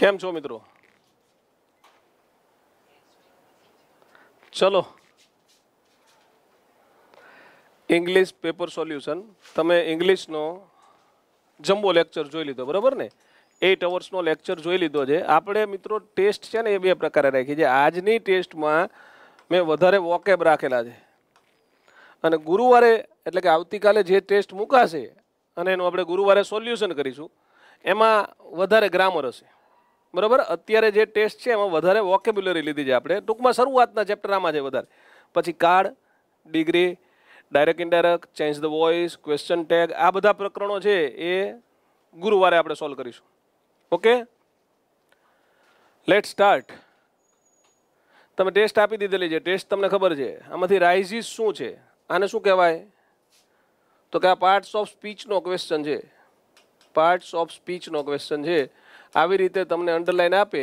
કેમ છો મિત્રો ચલો ઇંગ્લિશ પેપર સોલ્યુશન તમે ઇંગ્લિશનો જમ્બો લેક્ચર જોઈ લીધો બરાબર ને એટ અવર્સનો લેક્ચર જોઈ લીધો છે આપણે મિત્રો ટેસ્ટ છે ને એ બે પ્રકારે રાખી છે આજની ટેસ્ટમાં મેં વધારે વોકેબ રાખેલા છે અને ગુરુવારે એટલે કે આવતીકાલે જે ટેસ્ટ મૂકાશે અને એનું આપણે ગુરુવારે સોલ્યુશન કરીશું એમાં વધારે ગ્રામર હશે બરાબર અત્યારે જે ટેસ્ટ છે એમાં વધારે વોકેબ્યુલરી લીધી છે આપણે ટૂંકમાં શરૂઆતના ચેપ્ટર આમાં છે વધારે પછી card degree direct indirect change the voice question tag આ બધા પ્રકરણો છે એ ગુરુવારે આપણે સોલ્વ કરીશું ઓકે લેટ સ્ટાર્ટ તમે ટેસ્ટ આપી દીધેલી છે ટેસ્ટ તમને ખબર છે આમાંથી રાઇઝિસ શું છે આને શું કહેવાય તો કે આ પાર્ટ્સ ઓફ સ્પીચનો ક્વેશ્ચન છે પાર્ટ્સ ઓફ સ્પીચનો ક્વેશ્ચન છે આવી રીતે તમને અંડરલાઇન આપે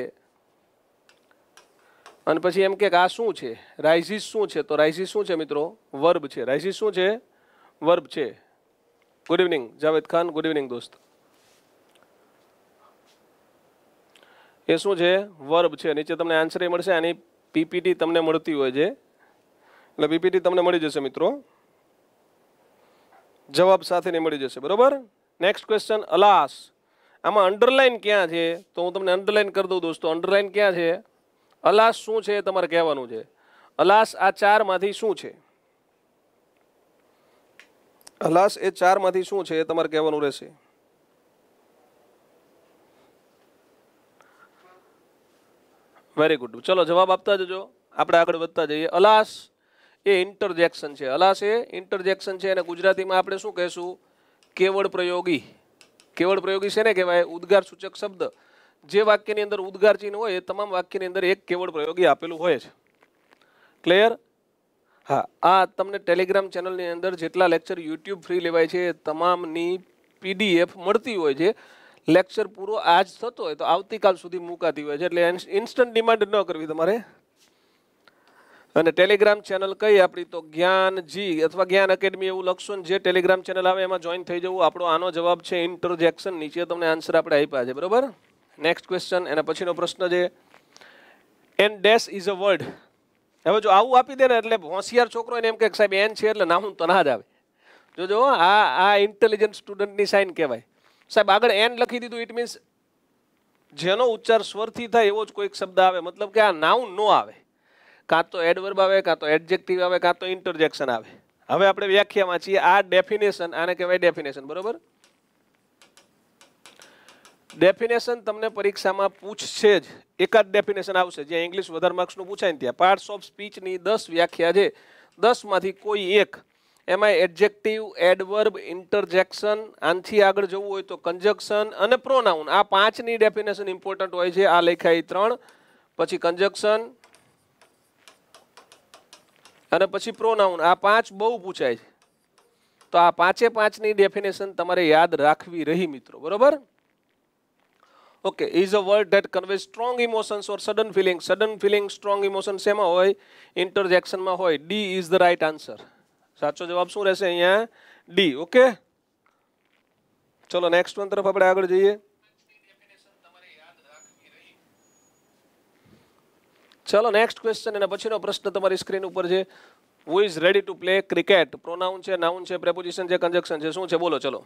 અને પછી એમ કે આ શું છે રાઇઝિસ શું છે તો રાઇઝિસ શું છે મિત્રો વર્બ છે રાઇઝિસ શું છે વર્બ છે good evening Javed Khan good evening દોસ્ત એ શું છે વર્બ છે નીચે તમને આન્સર એ મળશે આની પીપીટી તમને મળતી હોય છે એટલે પીપીટી તમને મળી જશે મિત્રો જવાબ સાથે મળી જશે બરોબર નેક્સ્ટ ક્વેશ્ચન અલાસ આમાં અંડરલાઇન ક્યાં છે તો હું તમને અંડરલાઇન કરી દઉં દોસ્તો અંડરલાઇન ક્યાં છે અલાસ શું છે તમારે કહેવાનું છે અલાસ આ ચારમાંથી શું છે અલાસ એ ચારમાંથી શું છે એ તમારે કહેવાનું રહેશે વેરી ગુડ ચલો જવાબ આપતા જજો આપણે આગળ વધતા જઈએ અલાસ એ ઇન્ટરજેક્શન છે અલાસ એ ઇન્ટરજેક્શન છે અને ગુજરાતીમાં આપણે શું કહેશું કેવળ પ્રયોગી કેવળ પ્રયોગી છે ને કહેવાય ઉદ્ગાર સૂચક શબ્દ જે વાક્યની અંદર ઉદ્ગાર ચિહ્ન હોય એ તમામ વાક્યની અંદર એક કેવળ પ્રયોગી આપેલું હોય છે ક્લિયર હા આ તમને ટેલિગ્રામ ચેનલની અંદર જેટલા લેક્ચર યુટ્યુબ ફ્રી લેવાય છે તમામની પીડીએફ મળતી હોય છે લેક્ચર પૂરો આજ થતો હોય તો આવતીકાલ સુધી મૂકાતી હોય છે એટલે ઇન્સ્ટન્ટ ડિમાન્ડ ન કરવી તમારે અને ટેલિગ્રામ ચેનલ કઈ આપણી તો જ્ઞાનજી અથવા જ્ઞાન એકેડમી એવું લખશો ને જે ટેલિગ્રામ ચેનલ આવે એમાં જોઈન થઈ જવું આપણો આનો જવાબ છે ઇન્ટરજેક્શન નીચે તમને આન્સર આપણે આપ્યા છે બરોબર નેક્સ્ટ ક્વેશ્ચન એના પછીનો પ્રશ્ન છે an dash is a word હવે જો આવું આપી દે ને એટલે હોશિયાર છોકરો એને એમ કે સાહેબ એન છે એટલે નામ તો ના જ આવે જોજો આ આ ઇન્ટેલિજન્ટ સ્ટુડન્ટની સાઇન કહેવાય સાહેબ આગળ એન લખી દીધું ઇટ મીન્સ જેનો ઉચ્ચાર સ્વરથી થાય એવો જ કોઈક શબ્દ આવે મતલબ કે આ નાઉન નો આવે કાં તો એડવર્બ આવે કાં તો એડજેક્ટિવ આવે કાં તો ઇન્ટરજેક્શન આવે હવે આપણે વ્યાખ્યામાં છીએ આ ડેફિનેશન આને કહેવાય ડેફિનેશન બરોબર ડેફિનેશન તમને પરીક્ષામાં પૂછશે જ એકાદ ડેફિનેશન આવશે જ્યાં ઇંગ્લિશ વધારે માર્ક્સનું પૂછાય ને ત્યાં પાર્ટ્સ ઓફ સ્પીચની દસ વ્યાખ્યા છે દસમાંથી કોઈ એક એમાં એડજેક્ટિવ એડવર્બ ઇન્ટરજેક્શન આનથી આગળ જવું હોય તો કન્જક્શન અને પ્રોનાઉન આ પાંચની ડેફિનેશન ઇમ્પોર્ટન્ટ હોય છે આ લખાય ત્રણ પછી કન્જક્શન અને પછી પ્રોનાઉન આ પાંચ બહુ પૂછાય છે તો આ પાંચે પાંચ ની ડેફિનેશન તમારે યાદ રાખવી રહી મિત્રો બરોબર okay is a word that conveys strong emotions or sudden feeling sudden feeling strong emotion સેમા હોય ઇન્ટરજેક્શન માં હોય D is the right answer સાચો જવાબ શું રહેશે અહીંયા ડી ઓકે ચલો નેક્સ્ટ વન તરફ આપણે આગળ જઈએ ચલો નેક્સ્ટ ક્વેશ્ચન એના પછીનો પ્રશ્ન તમારી સ્ક્રીન ઉપર છે who is ready to play cricket pronoun છે નાઉન છે પ્રેપોઝિશન છે કન્જેક્શન છે શું છે બોલો ચલો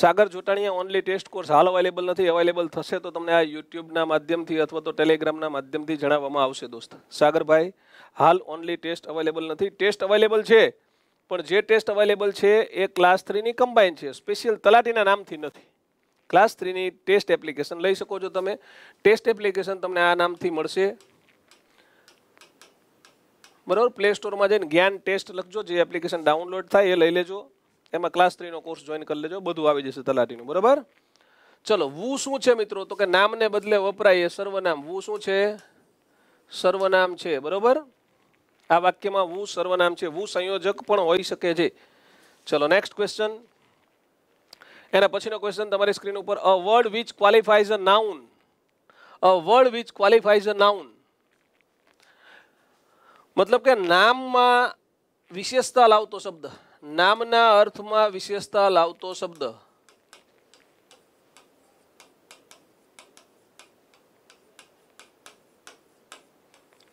સાગર જોટાણીએ ઓનલી ટેસ્ટ કોર્સ હાલ અવેલેબલ નથી અવેલેબલ થશે તો તમને આ યુટ્યુબના માધ્યમથી અથવા તો ટેલિગ્રામના માધ્યમથી જણાવવામાં આવશે દોસ્ત સાગરભાઈ હાલ ઓનલી ટેસ્ટ અવેલેબલ નથી ટેસ્ટ અવેલેબલ છે પણ જે ટેસ્ટ અવેલેબલ છે એ ક્લાસ થ્રીની કમ્બાઈન છે સ્પેશિયલ તલાટીના નામથી નથી ક્લાસ થ્રીની ટેસ્ટ એપ્લિકેશન લઈ શકો છો તમે ટેસ્ટ એપ્લિકેશન તમને આ નામથી મળશે બરાબર પ્લે સ્ટોરમાં જઈને જ્ઞાન ટેસ્ટ લખજો જે એપ્લિકેશન ડાઉનલોડ થાય એ લઈ લેજો એમાં ક્લાસ થ્રીનો કોર્સ જોઈન કરી લેજો બધું આવી જશે તલાટીનું બરાબર ચલો વુ શું છે મિત્રો તો કે નામને બદલે વપરાય એ સર્વનામ વુ શું છે સર્વનામ છે બરાબર આ વાક્યમાં વુ સર્વનામ છે વુ સંયોજક પણ હોઈ શકે છે ચલો નેક્સ્ટ ક્વેશ્ચન એના પછીનો ક્વેશ્ચન તમારી સ્ક્રીન ઉપર a word which qualifies a noun a word which qualifies a noun મતલબ કે નામમાં વિશેષતા લાવતો શબ્દ નામના અર્થમાં વિશેષતા લાવતો શબ્દ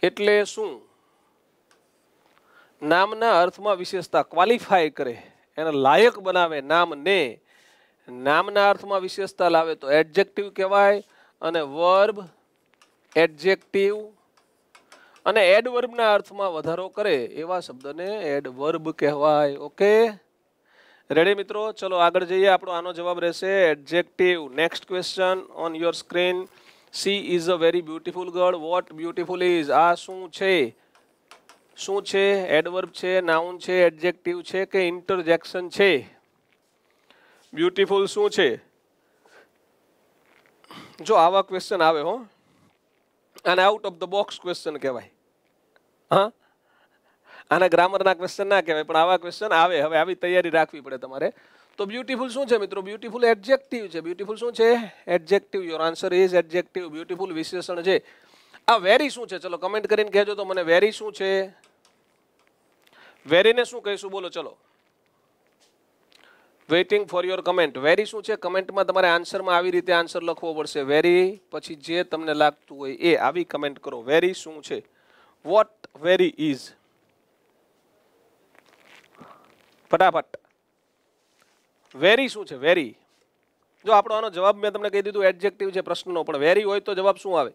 એટલે શું નામના અર્થમાં વિશેષતા ક્વોલિફાય કરે એને લાયક બનાવે નામને નામના અર્થમાં વિશેષતા લાવે તો એડજેક્ટિવ કહેવાય અને વર્બ એડજેક્ટિવ અને એડવર્બના અર્થમાં વધારો કરે એવા શબ્દને એડવર્બ કહેવાય ઓકે રેડી મિત્રો ચલો આગળ જઈએ આપણો આનો જવાબ રહેશે adjective next question on your screen she is a very beautiful girl what beautiful is આ શું છે શું છે એડવર્બ છે નાઉન છે એડજેક્ટિવ છે કે ઇન્ટરજેક્શન છે બ્યુટીફુલ શું છે જો આવા ક્વેશ્ચન આવે હો આને out of the box question કહેવાય હા આના ગ્રામરના ક્વેશ્ચન ના કહેવાય પણ આવા ક્વેશ્ચન આવે હવે આવી તૈયારી રાખવી પડે તમારે તો બ્યુટીફુલ શું છે મિત્રો બ્યુટીફુલ એડજેક્ટિવ છે બ્યુટીફુલ શું છે adjective your answer is adjective beautiful વિશેષણ છે આ વેરી શું છે ચલો કમેન્ટ કરીને કહેજો તો મને વેરી શું છે વેરીને શું કહીશું બોલો ચલો waiting for your comment very શું છે કમેન્ટમાં તમારે આન્સરમાં આવી રીતે આન્સર લખવો પડશે વેરી પછી જે તમને લાગતું હોય એ આવી કમેન્ટ કરો વેરી શું છે વોટ વેરી ઇઝ ફટાફટ વેરી શું છે વેરી જો આપણો આનો જવાબ મેં તમને કહી દીધું એડજેક્ટિવ છે પ્રશ્નનો પણ વેરી હોય તો જવાબ શું આવે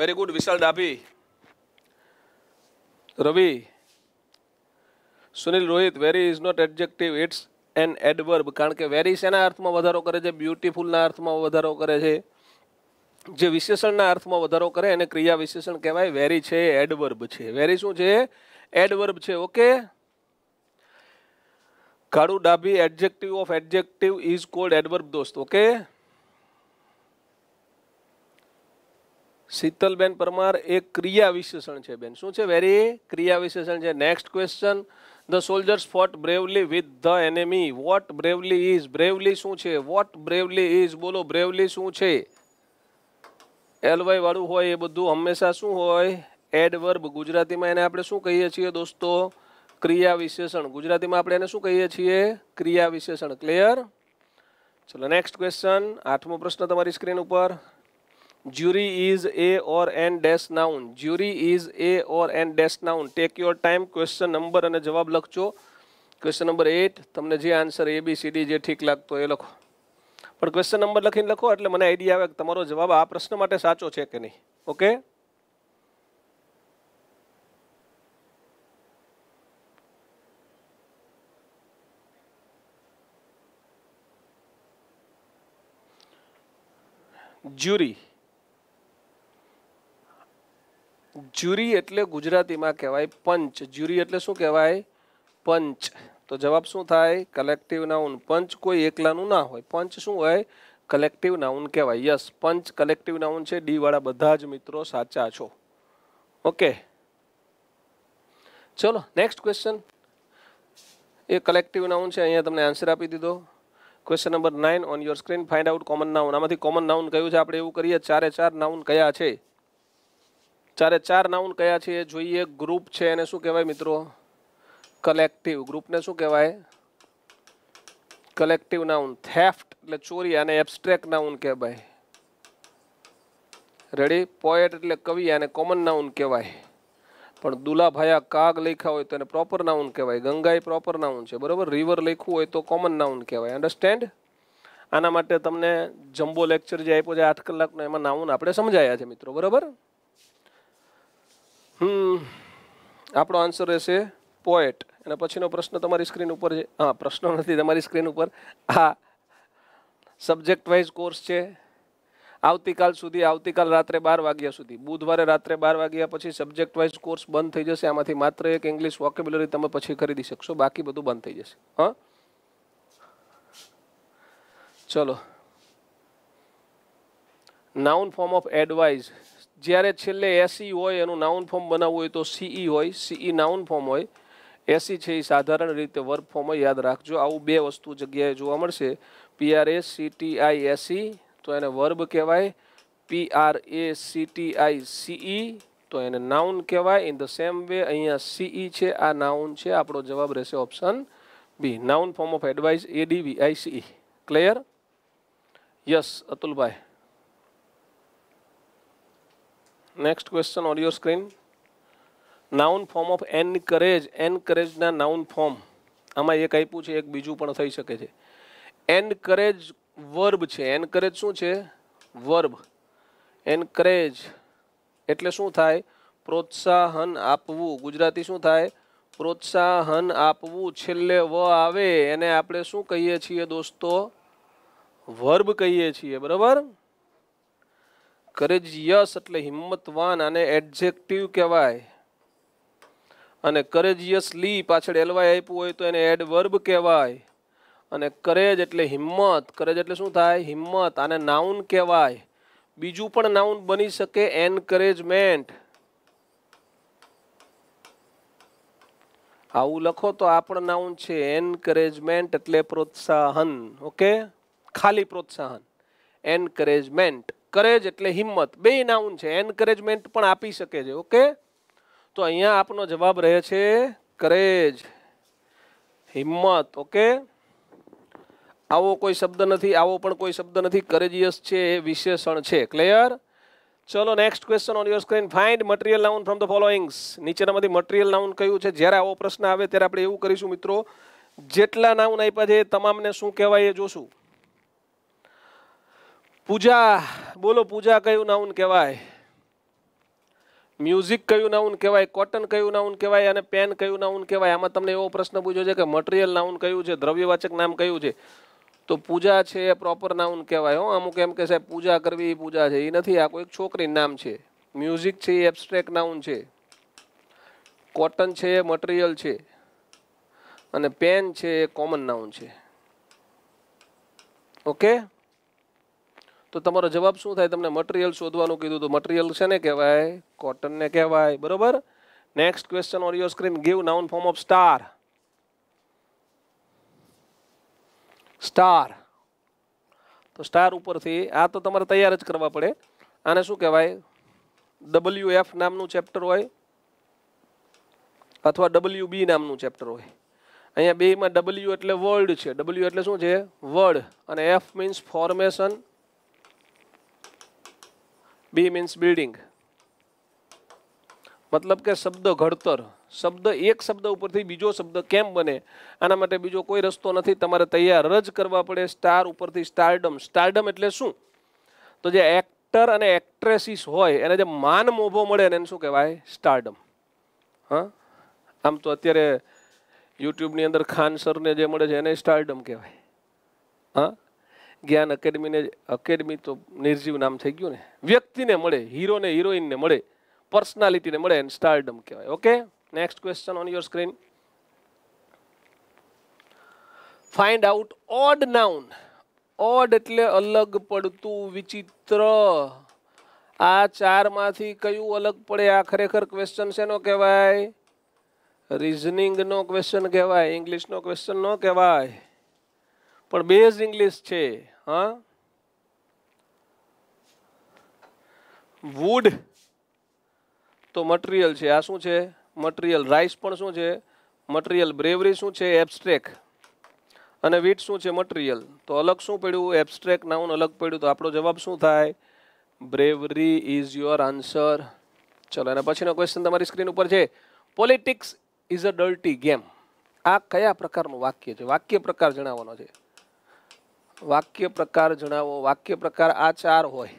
very good Vishal Dabhi Ravi Sunil Rohit very is not adjective it's an adverb કારણ કે વેરી શેના અર્થમાં વધારો કરે છે બ્યુટીફુલના અર્થમાં વધારો કરે છે જે વિશેષણના અર્થમાં વધારો કરે એને ક્રિયા વિશેષણ કહેવાય વેરી છે એડવર્બ છે વેરી શું છે એડવર્બ છે okay Kalu Dabhi adjective of adjective is called adverb દોસ્ત ઓકે શીતલબેન પરમાર એક ક્રિયા વિશેષણ છે બેન શું છે વેરી ક્રિયા વિશેષણ છે next question the soldiers fought bravely with the enemy what bravely is bravely શું છે વોટ બ્રેવલી ઇઝ બોલો બ્રેવલી શું છે એલવાય વાળું હોય એ બધું હંમેશા શું હોય એડવર્બ ગુજરાતીમાં એને આપણે શું કહીએ છીએ દોસ્તો ક્રિયા વિશેષણ ગુજરાતીમાં આપણે એને શું કહીએ છીએ ક્રિયા વિશેષણ ક્લિયર ચલો નેક્સ્ટ ક્વેશ્ચન આઠમો પ્રશ્ન તમારી સ્ક્રીન ઉપર jury is a or an dash noun jury is a or an dash noun take your time question number અને જવાબ લખજો ક્વેશ્ચન નંબર એટ તમને જે answer A B C D જે ઠીક લાગતો એ લખો પણ ક્વેશ્ચન નંબર લખીને લખો એટલે મને આઈડિયા આવે કે તમારો જવાબ આ પ્રશ્ન માટે સાચો છે કે નહીં ઓકે જ્યુરી જ્યુરી એટલે ગુજરાતીમાં કહેવાય પંચ જ્યુરી એટલે શું કહેવાય પંચ તો જવાબ શું થાય કલેક્ટિવ નાઉન પંચ કોઈ એકલાનું ના હોય પંચ શું હોય કલેક્ટિવ નાઉન કહેવાય યસ પંચ કલેક્ટિવ નાઉન છે ડીવાળા બધા જ મિત્રો સાચા છો ઓકે ચલો નેક્સ્ટ ક્વેશ્ચન એ કલેક્ટિવ નાઉન છે અહીંયા તમને આન્સર આપી દીધો question number nine on your screen find out common noun આમાંથી કોમન નાઉન કયું છે આપણે એવું કરીએ ચારે ચાર નાઉન કયા છે ચારે ચાર નાઉન કયા છે જોઈએ ગ્રુપ છે એને શું કહેવાય મિત્રો કલેક્ટિવ ગ્રુપને શું કહેવાય કલેક્ટિવ નાઉન થેફ્ટ એટલે ચોરી આને એબસ્ટ્રેક્ટ નાઉન કહેવાય રેડી પોએટ એટલે કવિ આને કોમન નાઉન કહેવાય પણ દુલાભાયા કાગ લખ્યા હોય તો એને પ્રોપર નાઉન કહેવાય ગંગાઈ પ્રોપર નાઉન છે બરાબર રિવર લખ્યું હોય તો કોમન નાઉન કહેવાય અન્ડરસ્ટેન્ડ આના માટે તમને જમ્બો લેક્ચર જે આપ્યો છે આઠ કલાકનો એમાં નાઉન આપણે સમજાયા છે મિત્રો બરાબર હમ આપણો આન્સર રહેશે પોએટ અને પછીનો પ્રશ્ન તમારી સ્ક્રીન ઉપર છે હા પ્રશ્ન નથી તમારી સ્ક્રીન ઉપર હા સબ્જેક્ટ વાઇઝ કોર્સ છે આવતીકાલ સુધી આવતીકાલ રાત્રે બાર વાગ્યા સુધી બુધવારે રાત્રે બાર વાગ્યા પછી સબ્જેક્ટ વાઇઝ કોર્સ બંધ થઈ જશે આમાંથી માત્ર એક ઇંગ્લિશ વોકેબ્યુલરી તમે પછી ખરીદી શકશો બાકી બધું બંધ થઈ જશે હા ચલો નાઉન ફોર્મ ઓફ એડવાઇઝ જ્યારે છેલ્લે એસી e હોય એનું નાઉન ફોર્મ બનાવવું હોય તો સીઈ e હોય સીઈ નાઉન ફોર્મ હોય એસી e છે એ સાધારણ રીતે વર્ક ફોર્મ યાદ રાખજો આવું બે વસ્તુ જગ્યાએ જોવા મળશે પીઆરએસ સીટીઆઈ એસી તો એને વર્બ કહેવાય પીઆરએ સીટીઆઈ સીઈ તો એને નાઉન કહેવાય ઇન ધ સેમ વે અહીંયા સીઈ છે આ નાઉન છે આપણો જવાબ રહેશે option B noun form of advice ADV ICE clear yes Atulbhai next question on your screen noun form of an encourage એનકરેજના નાઉન ફોર્મ આમાં એક આપ્યું છે એક બીજું પણ થઈ શકે છે એનકરેજ વર્બ છે એનકરેજ શું છે વર્બ એનકરેજ એટલે શું થાય પ્રોત્સાહન આપવું ગુજરાતી શું થાય પ્રોત્સાહન આપવું છેલ્લે વ આવે એને આપણે શું કહીએ છીએ દોસ્તો વર્બ કહીએ છીએ બરાબર કરેજિયસ એટલે હિંમતવાન આને એડજેક્ટિવ કહેવાય અને લી પાછળ એલવાય આપ્યું હોય તો એને એડ વર્બ કહેવાય અને કરેજ એટલે હિંમત કરેજ એટલે શું થાય હિંમત આને નાઉન કહેવાય બીજું પણ નાઉન બની શકે એનકરેજમેન્ટ આવું લખો તો આ પણ નાઉન છે એનકરેજમેન્ટ એટલે પ્રોત્સાહન ઓકે ખાલી પ્રોત્સાહન એનકરેજમેન્ટ કરેજ એટલે હિંમત બે નાઉન છે એન્કરેજમેન્ટ પણ આપી શકે છે ઓકે તો અહીંયા આપનો જવાબ રહે છે કરેજ હિંમત ઓકે આવો કોઈ શબ્દ નથી આવો પણ કોઈ શબ્દ નથી કરેજિયસ છે એ વિશેષણ છે ક્લિયર ચલો next question on your screen find material noun from the followings નીચેનામાંથી મટીરિયલ નાઉન કયું છે જ્યારે આવો પ્રશ્ન આવે ત્યારે આપણે એવું કરીશું મિત્રો જેટલા નાઉન આપ્યા છે તમામને શું કહેવાય એ જોશું પૂજા બોલો પૂજા કયું નાઉન કહેવાય મ્યુઝિક કયું નાઉન કહેવાય કોટન કયું નાઉન કહેવાય અને પેન કયું નાઉન કહેવાય આમાં તમને એવો પ્રશ્ન પૂછ્યો છે કે મટીરિયલ નાઉન કયું છે દ્રવ્યવાચક નામ કયું છે તો પૂજા છે એ પ્રોપર નાઉન કહેવાય હો અમુક એમ કે સાહેબ પૂજા કરવી એ પૂજા છે એ નથી આ કોઈક છોકરી નામ છે મ્યુઝિક છે એ એબસ્ટ્રેક્ટ નાઉન છે કોટન છે એ મટીરિયલ છે અને પેન છે એ કોમન નાઉન છે ઓકે તો તમારો જવાબ શું થાય તમને મટીરિયલ શોધવાનું કીધું તો મટીરિયલ છે ને કહેવાય કોટનને કહેવાય બરોબર next question or your screen give noun form of star star તો સ્ટાર ઉપરથી આ તો તમારે તૈયાર જ કરવા પડે આને શું કહેવાય ડબલ્યુ એફ નામનું ચેપ્ટર હોય અથવા ડબલ્યુ બી નામનું ચેપ્ટર હોય અહીંયા બેમાં ડબલ્યુ એટલે વર્લ્ડ છે ડબલ્યુ એટલે શું છે વર્ડ અને F means formation B means building મતલબ કે શબ્દ ઘડતર શબ્દ એક શબ્દ ઉપરથી બીજો શબ્દ કેમ બને આના માટે બીજો કોઈ રસ્તો નથી તમારે તૈયાર જ કરવા પડે સ્ટાર ઉપરથી સ્ટારડમ સ્ટારડમ એટલે શું તો જે એક્ટર અને એક્ટ્રેસીસ હોય એને જે માન મોભો મળે એને શું કહેવાય સ્ટારડમ હા આમ તો અત્યારે યુટ્યુબની અંદર ખાન સરને જે મળે છે એને સ્ટારડમ કહેવાય હા જ્ઞાન એકેડમીને એકેડમી તો નિર્જીવ નામ થઈ ગયું ને વ્યક્તિને મળે હીરોને હિરોઈનને મળે પર્સનાલિટીને મળે એન્ડ સ્ટારડમ કહેવાય okay next question on your screen find out odd noun odd એટલે અલગ પડતું વિચિત્ર આ ચારમાંથી કયું અલગ પડે આ ખરેખર ક્વેશ્ચન શેનો કહેવાય રિઝનિંગનો ક્વેશ્ચન કહેવાય ઇંગ્લિશનો ક્વેશ્ચન ન કહેવાય પણ બેઝ ઇંગ્લિશ છે હા વુડ તો મટીરિયલ છે આ શું છે મટીરિયલ રાઈસ પણ શું છે મટીરિયલ બ્રેવરી શું છે એબસ્ટ્રેક અને વીટ શું છે મટીરિયલ તો અલગ શું પડ્યું એબસ્ટ્રેક નાઉન અલગ પડ્યું તો આપણો જવાબ શું થાય બ્રેવરી ઇઝ યોર આન્સર ચલો અને પછીનો ક્વેશ્ચન તમારી સ્ક્રીન ઉપર છે politics is a dirty game આ કયા પ્રકારનું વાક્ય છે વાક્ય પ્રકાર જણાવવાનો છે વાક્ય પ્રકાર જણાવો વાક્ય પ્રકાર આ ચાર હોય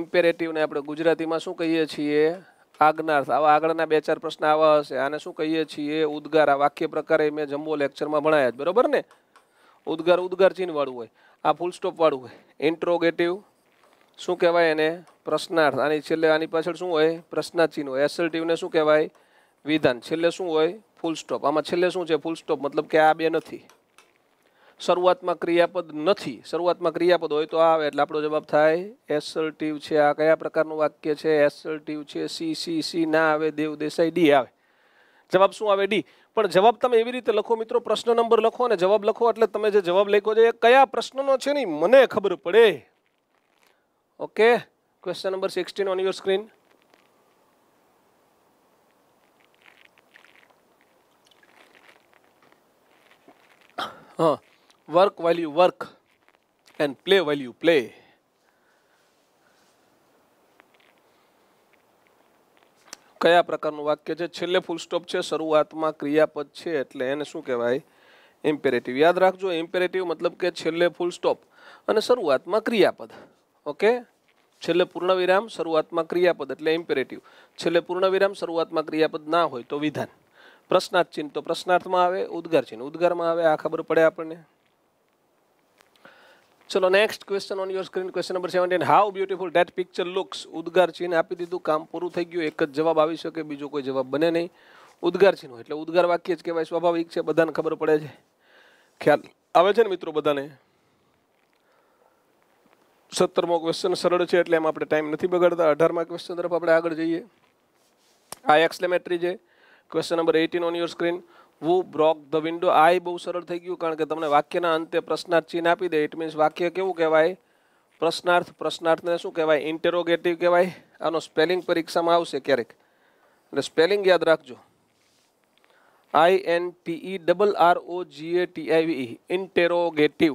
ઇમ્પેરેટિવને આપણે ગુજરાતીમાં શું કહીએ છીએ આજ્ઞાર્થ આવા આગળના બે ચાર પ્રશ્ન આવા હશે આને શું કહીએ છીએ ઉદ્ગાર આ વાક્ય પ્રકારે મેં જમ્બો લેક્ચરમાં ભણાયા જ બરાબર ને ઉદ્ગાર ઉદ્ગાર ચિહ્નવાળું હોય આ ફૂલ સ્ટોપવાળું હોય ઇન્ટ્રોગેટિવ શું કહેવાય એને પ્રશ્નાર્થ આની છેલ્લે આની પાછળ શું હોય પ્રશ્નાર્થ હોય એસલ્ટિવને શું કહેવાય વિધાન છેલ્લે શું હોય ફૂલ સ્ટોપ આમાં છેલ્લે શું છે ફૂલ સ્ટોપ મતલબ કે આ બે નથી શરૂઆતમાં ક્રિયાપદ નથી શરૂઆતમાં ક્રિયાપદ હોય તો આવે એટલે આપણો જવાબ થાય એસલ્ટિવ છે આ કયા પ્રકારનું વાક્ય છે એસલ્ટિવ છે સી સી સી ના આવે દેવ દેસાઈ ડી આવે જવાબ શું આવે ડી પણ જવાબ તમે એવી રીતે લખો મિત્રો પ્રશ્ન નંબર લખો અને જવાબ લખો એટલે તમે જે જવાબ લખો છો એ કયા પ્રશ્નનો છે નહીં મને ખબર પડે okay question number sixteen on your screen હા work while you work and play while you play. કયા પ્રકારનું વાક્ય છે છેલ્લે ફૂલ સ્ટોપ છે શરૂઆતમાં ક્રિયાપદ છે એટલે એને શું કહેવાય ઇમ્પેરેટિવ યાદ રાખજો ઇમ્પેરેટિવ મતલબ કે છેલ્લે ફૂલ સ્ટોપ અને શરૂઆતમાં ક્રિયાપદ ઓકે છેલ્લે પૂર્ણ વિરામ શરૂઆતમાં ક્રિયાપદ એટલે ઇમ્પેરેટિવ છેલ્લે પૂર્ણ વિરામ શરૂઆતમાં ક્રિયાપદ ના હોય તો વિધાન પ્રશ્નાર્થ ચિહ્ન તો પ્રશ્નાર્થમાં આવે ઉદ્ગાર ચિહ્ન ઉદ્ગારમાં આવે આ ખબર પડે આપણને ચલો next question on your screen question number seventeen how beautiful that picture looks ઉદ્ગાર ચિહ્ન આપી દીધું કામ પૂરું થઈ ગયું એક જ જવાબ આવી શકે બીજો કોઈ જવાબ બને નહીં ઉદ્ગાર ચિહ્ન એટલે ઉદ્ગાર વાક્ય જ કહેવાય સ્વાભાવિક છે બધાને ખબર પડે છે ખ્યાલ આવે છે ને મિત્રો બધાને સત્તરમો ક્વેશ્ચન સરળ છે એટલે એમ આપણે ટાઈમ નથી બગાડતા અઢારમા ક્વેશ્ચન તરફ આપણે આગળ જઈએ આ એક્સલેમેટરી છે question number eighteen on your screen who broke the window આ બહુ સરળ થઈ ગયું કારણ કે તમને વાક્યના અંતે પ્રશ્નાર્થ ચિહ્ન આપી દે ઇટ મીન્સ વાક્ય કેવું કહેવાય પ્રશ્નાર્થ પ્રશ્નાર્થને શું કહેવાય ઇન્ટેરોગેટિવ કહેવાય આનો સ્પેલિંગ પરીક્ષામાં આવશે ક્યારેક એટલે સ્પેલિંગ યાદ રાખજો I N TE double R O G A T TIV interrogative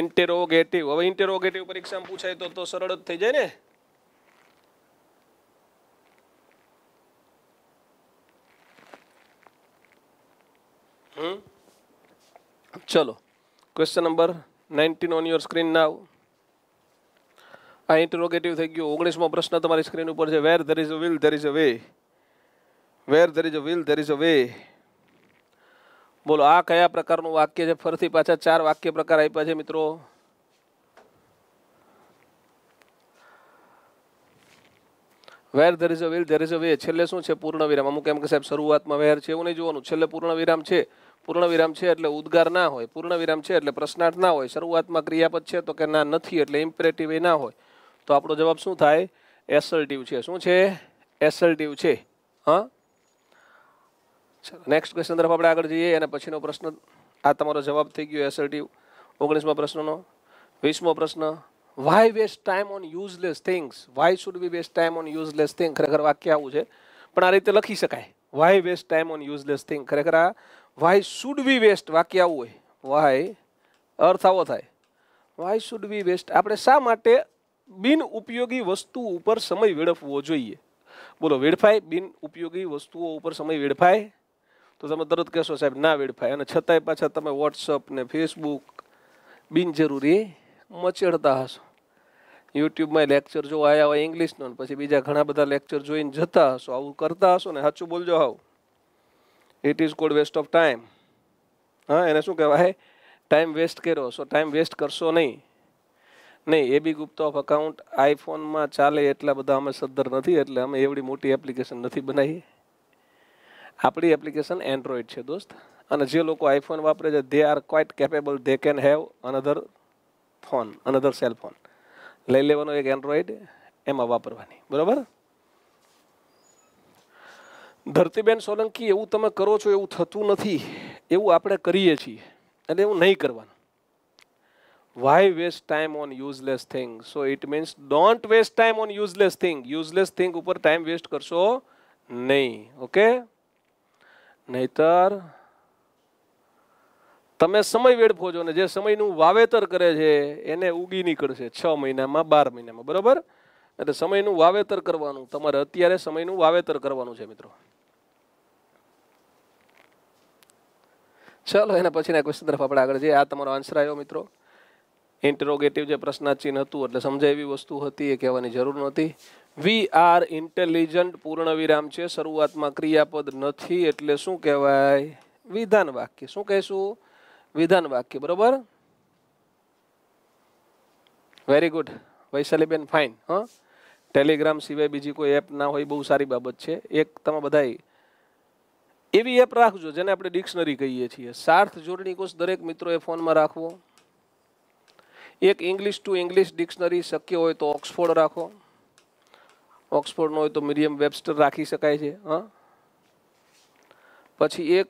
interrogative હવે ઇન્ટેરોગેટિવ પરીક્ષામાં પૂછાય તો સરળ જ થઈ જાય ને ચલો question number nineteen on your screen now આ ઇન્ટરોગેટિવ થઈ ગયો ઓગણીસમો પ્રશ્ન તમારી સ્ક્રીન ઉપર છે where there is a will there is a way where there is a will there is a way બોલો આ કયા પ્રકારનું વાક્ય છે ફરીથી પાછા ચાર વાક્ય પ્રકાર આપ્યા છે મિત્રો where there is a will there is a way છેલ્લે શું છે પૂર્ણ વિરામ અમુક એમ કે સાહેબ શરૂઆતમાં વેર છે એવું નહીં જોવાનું છેલ્લે પૂર્ણ વિરામ છે પૂર્ણ વિરામ છે એટલે ઉદ્ગાર ના હોય પૂર્ણ વિરામ છે એટલે પ્રશ્નાર્થ ના હોય શરૂઆતમાં ક્રિયાપદ છે તો કે ના નથી એટલે ઇમ્પરેટિવ એ ના હોય તો આપણો જવાબ શું થાય એસલ્ટિવ છે શું છે એસલ્ટિવ છે હા નેક્સ્ટ ક્વેશ્ચન તરફ આપણે આગળ જઈએ અને પછીનો પ્રશ્ન આ તમારો જવાબ થઈ ગયો એસર્ટિવ ઓગણીસમો પ્રશ્નનો વીસમો પ્રશ્ન why waste time on useless things why should be waste time on useless thing ખરેખર વાક્ય આવું છે પણ આ રીતે લખી શકાય why waste time on useless thing ખરેખર આ વાય શુડ બી વેસ્ટ વાક્ય આવું હોય વાય અર્થ આવો થાય વાય શુડ બી વેસ્ટ આપણે શા માટે બિન ઉપયોગી વસ્તુ ઉપર સમય વેડફવો જોઈએ બોલો વેડફાય બિન ઉપયોગી વસ્તુઓ ઉપર સમય વેડફાય તો તમે તરત કહેશો સાહેબ ના વેડફાય અને છતાંય પાછા તમે વોટ્સઅપ ને ફેસબુક બિનજરૂરી મચેડતા હશો યુટ્યુબમાં લેક્ચર જો આવ્યા હોય ઇંગ્લિશનો પછી બીજા ઘણા બધા લેક્ચર જોઈને જતા હશો આવું કરતા હશો ને સાચું બોલજો how it is code waste of time હા એને શું કહેવાય ટાઈમ વેસ્ટ કર્યો સો ટાઈમ વેસ્ટ કરશો નહીં નહીં એ બી ગુપ્ત ઓફ અકાઉન્ટ આઈફોનમાં ચાલે એટલા બધા અમે સદ્ધર નથી એટલે અમે એવડી મોટી એપ્લિકેશન નથી બનાવી આપણી એપ્લિકેશન એન્ડ્રોઈડ છે દોસ્ત અને જે લોકો આઈફોન વાપરે છે they are quite capable they can have another phone another cell phone લઈ લેવાનો એક એન્ડ્રોઈડ એમાં વાપરવાની બરાબર ધરતીબેન સોલંકી એવું તમે કરો છો એવું થતું નથી એવું આપણે કરીએ છીએ એટલે એવું નહીં કરવાનું why waste time on useless thing so it means don't waste time on useless thing useless thing ઉપર ટાઈમ વેસ્ટ કરશો નહીં ઓકે નહીતર તમે સમય વેડ ફોજો ને જે સમયનું વાવેતર કરે છે એને ઉગી નીકળશે છ મહિનામાં બાર મહિનામાં બરાબર એટલે સમયનું વાવેતર કરવાનું તમારે અત્યારે સમયનું વાવેતર કરવાનું છે મિત્રો ચલો એના પછીના ક્વેશ્ચન તરફ આપણે આગળ જઈએ આ તમારો આન્સર આવ્યો મિત્રો ઇન્ટરોગેટિવ જે પ્રશ્નાચિહ્ન હતું એટલે સમજાય એવી વસ્તુ હતી એ કહેવાની જરૂર નહોતી વી આર ઇન્ટેલિજન્ટ પૂર્ણ વિરામ છે શરૂઆતમાં ક્રિયાપદ નથી એટલે શું કહેવાય વિધાન વાક્ય શું કહેશું વિધાન વાક્ય બરોબર વેરી ગુડ વૈશાલીબેન ફાઇન હા ટેલિગ્રામ સિવાય બીજી કોઈ એપ ના હોય બહુ સારી બાબત છે એક તમે બધાય એવી એપ રાખજો જેને આપણે ડિક્શનરી કહીએ છીએ સાર્થ જોડણી કોષ દરેક મિત્રોએ ફોનમાં રાખવો એક ઇંગ્લિશ ટુ ઇંગ્લિશ ડિક્શનરી શક્ય હોય તો ઓક્સફોર્ડ રાખો ઓક્સફોર્ડનો હોય તો મીડિયમ વેબસ્ટર રાખી શકાય છે હા પછી એક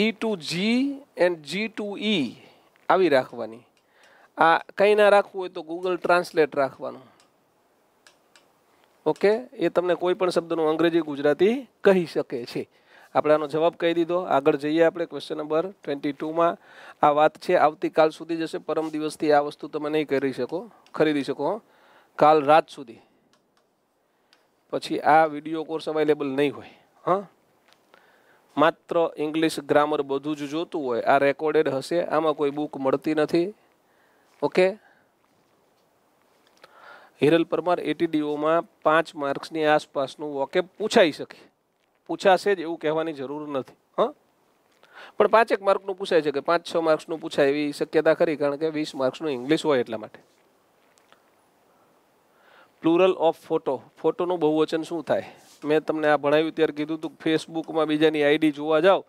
E to G and G to E આવી રાખવાની આ કંઈ ના રાખવું હોય તો ગૂગલ ટ્રાન્સલેટ રાખવાનું ઓકે એ તમને કોઈ પણ શબ્દનું અંગ્રેજી ગુજરાતી કહી શકે છે આપણે આનો જવાબ કહી દીધો આગળ જઈએ આપણે ક્વેશ્ચન નંબર ટ્વેન્ટી ટુમાં આ વાત છે આવતીકાલ સુધી જશે પરમ દિવસથી આ વસ્તુ તમે નહીં કરી શકો ખરીદી શકો કાલ રાત સુધી પછી આ વિડીયો કોર્સ અવેલેબલ નહીં હોય હા માત્ર ઇંગ્લિશ ગ્રામર બધું જ જોતું હોય આ રેકોર્ડેડ હશે આમાં કોઈ બુક મળતી નથી ઓકે હિરલ પરમાર એટીડીઓમાં પાંચ માર્ક્સની આસપાસનું વોકેબ પૂછાઈ શકે પૂછાશે જ એવું કહેવાની જરૂર નથી હં પણ પાંચેક માર્કનું પૂછાય છે કે પાંચ છ માર્ક્સનું પૂછાય એવી શક્યતા ખરી કારણ કે વીસ માર્ક્સનું ઇંગ્લિશ હોય એટલા માટે પ્લુરલ ઓફ ફોટો ફોટોનું બહુવચન શું થાય મેં તમને આ ભણાવ્યું ત્યારે કીધું હતું ફેસબુકમાં બીજાની આઈડી જોવા જાઓ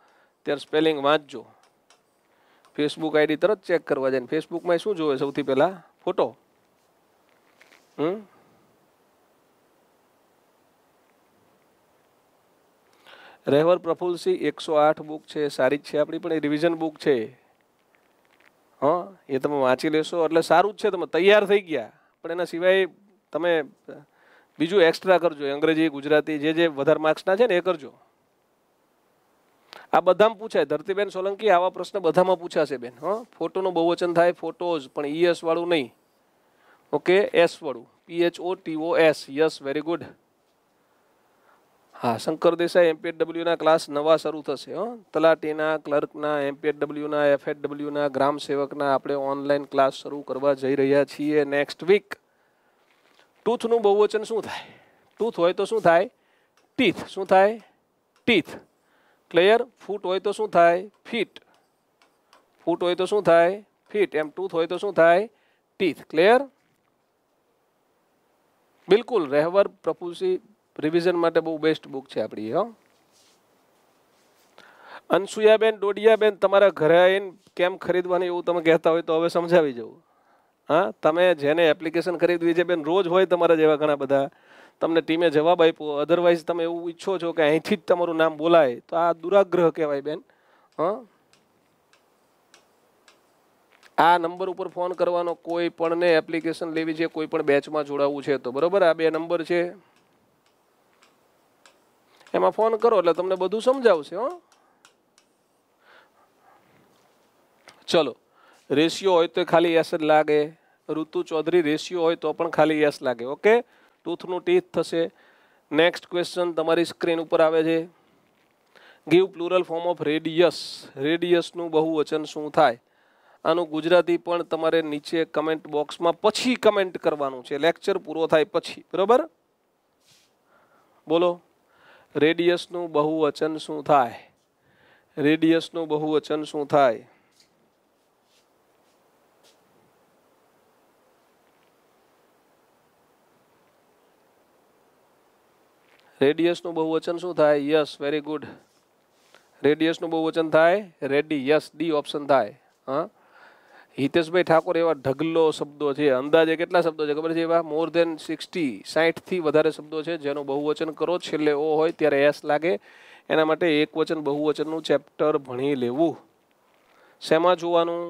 ત્યારે સ્પેલિંગ વાંચજો ફેસબુક આઈડી તરત ચેક કરવા જાય ફેસબુકમાં શું જોવે સૌથી પહેલા ફોટો હમ રહેવર પ્રફુલસિંહ એકસો આઠ બુક છે સારી જ છે આપણી પણ એ રિવિઝન બુક છે હા એ તમે વાંચી લેશો એટલે સારું જ છે તમે તૈયાર થઈ ગયા પણ એના સિવાય તમે બીજું એક્સ્ટ્રા કરજો અંગ્રેજી ગુજરાતી જે જે વધારે માર્ક્સના છે ને એ કરજો આ બધામાં પૂછાય ધરતીબેન સોલંકી આવા પ્રશ્ન બધામાં પૂછાશે બેન હં ફોટોનું બહુવચન થાય ફોટોઝ પણ ઈએસ વાળું નહીં ઓકે એસ વાળું pH O to S yes very good હા શંકર દેસાઈ એમપીએચ ડબલ્યુના ક્લાસ નવા શરૂ થશે હં તલાટીના ક્લર્કના એમપીએચ ડબલ્યુના એફએચ ડબલ્યુના ગ્રામ સેવકના આપણે ઓનલાઈન ક્લાસ શરૂ કરવા જઈ રહ્યા છીએ નેક્સ્ટ વીક ટૂથનું બહુવચન શું થાય ટૂથ હોય તો શું થાય ટીથ શું થાય ટીથ ક્લિયર ફૂટ હોય તો શું થાય ફીટ ફૂટ હોય તો શું થાય ફીટ એમ ટૂથ હોય તો શું થાય ટીથ ક્લિયર બિલકુલ રહેવર પ્રપુલસી રિવિઝન માટે બહુ બેસ્ટ બુક છે આપણી હો અનસુયાબેન ડોડિયાબેન તમારા ઘરે આવીને કેમ ખરીદવાની એવું તમે કહેતા હોય તો હવે સમજાવી જવું હા તમે જેને એપ્લિકેશન ખરીદવી છે બેન રોજ હોય તમારા જેવા ઘણા બધા તમને ટીમે જવાબ આપ્યો અધરવાઇઝ તમે એવું ઈચ્છો છો કે અહીંથી જ તમારું નામ બોલાય તો આ દુરાગ્રહ કહેવાય બેન હા આ નંબર ઉપર ફોન કરવાનો કોઈ પણને એપ્લિકેશન લેવી છે કોઈ પણ બેચમાં જોડાવવું છે તો બરોબર આ બે નંબર છે એમાં ફોન કરો એટલે તમને બધું સમજાવશે હો ચલો રેશિયો હોય તો ખાલી એસ જ લાગે ઋતુ ચૌધરી રેશિયો હોય તો પણ ખાલી એસ લાગે ઓકે ટૂથનું ટીથ થશે નેક્સ્ટ ક્વેશ્ચન તમારી સ્ક્રીન ઉપર આવે છે give plural form of radius રેડિયસનું બહુ વચન શું થાય આનું ગુજરાતી પણ તમારે નીચે કમેન્ટ બોક્સમાં પછી કમેન્ટ કરવાનું છે લેક્ચર પૂરો થાય પછી બરાબર બોલો રેડિયસનું બહુ વચન શું થાય રેડિયસનું બહુવચન શું થાય રેડિયસનું બહુવચન શું થાય યસ વેરી ગુડ રેડિયસનું બહુ વચન થાય રેડી યસ ડી ઓપ્શન થાય હા હિતેશભાઈ ઠાકોર એવા ઢગલો શબ્દો છે અંદાજે કેટલા શબ્દો છે ખબર છે એવા મોર દેન સિક્સટી સાઠથી વધારે શબ્દો છે જેનો બહુવચન કરો છેલ્લે ઓ હોય ત્યારે એસ લાગે એના માટે એક વચન બહુવચનનું ચેપ્ટર ભણી લેવું શેમાં જોવાનું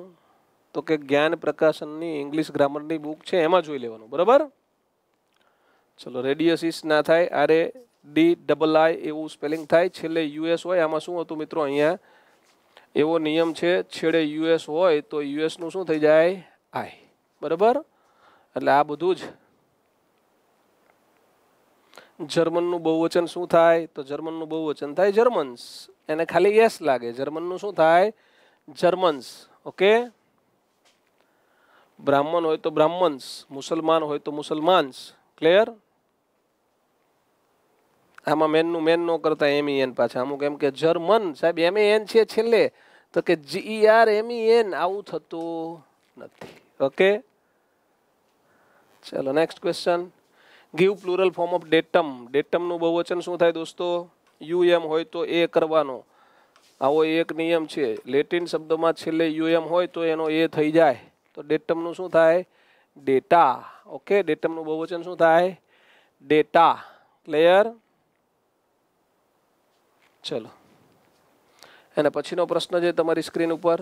તો કે જ્ઞાન પ્રકાશનની ઇંગ્લિશ ગ્રામરની બુક છે એમાં જોઈ લેવાનું બરાબર ચલો રેડિયસિસ ના થાય આરે ડી ડબલ આઈ એવું સ્પેલિંગ થાય છેલ્લે યુએસ હોય આમાં શું હતું મિત્રો અહીંયા એવો નિયમ છે છેડે યુએસ હોય તો યુએસનું શું થઈ જાય આઈ બરાબર એટલે આ બધું જ જર્મનનું બહુવચન શું થાય તો જર્મનનું બહુવચન થાય જર્મન્સ એને ખાલી યસ લાગે જર્મનનું શું થાય જર્મન્સ ઓકે બ્રાહ્મણ હોય તો બ્રાહ્મણ્સ મુસલમાન હોય તો મુસલમાન્સ ક્લિયર આમાં મેનનું મેન ન કરતા એમ એન પાછા અમુક એમ કે જર્મન સાહેબ એમ એન છે છેલ્લે તો કે જી આર એમ ઈ એન આવું થતું નથી ઓકે ચલો next question give plural form of datum ડેટમનું બહુવચન શું થાય દોસ્તો યુ એમ હોય તો એ કરવાનો આવો એક નિયમ છે લેટિન શબ્દમાં છેલ્લે યુ એમ હોય તો એનો એ થઈ જાય તો ડેટમનું શું થાય ડેટા ઓકે ડેટમનું બહુવચન શું થાય ડેટા ક્લિયર ચલો અને પછીનો પ્રશ્ન છે તમારી સ્ક્રીન ઉપર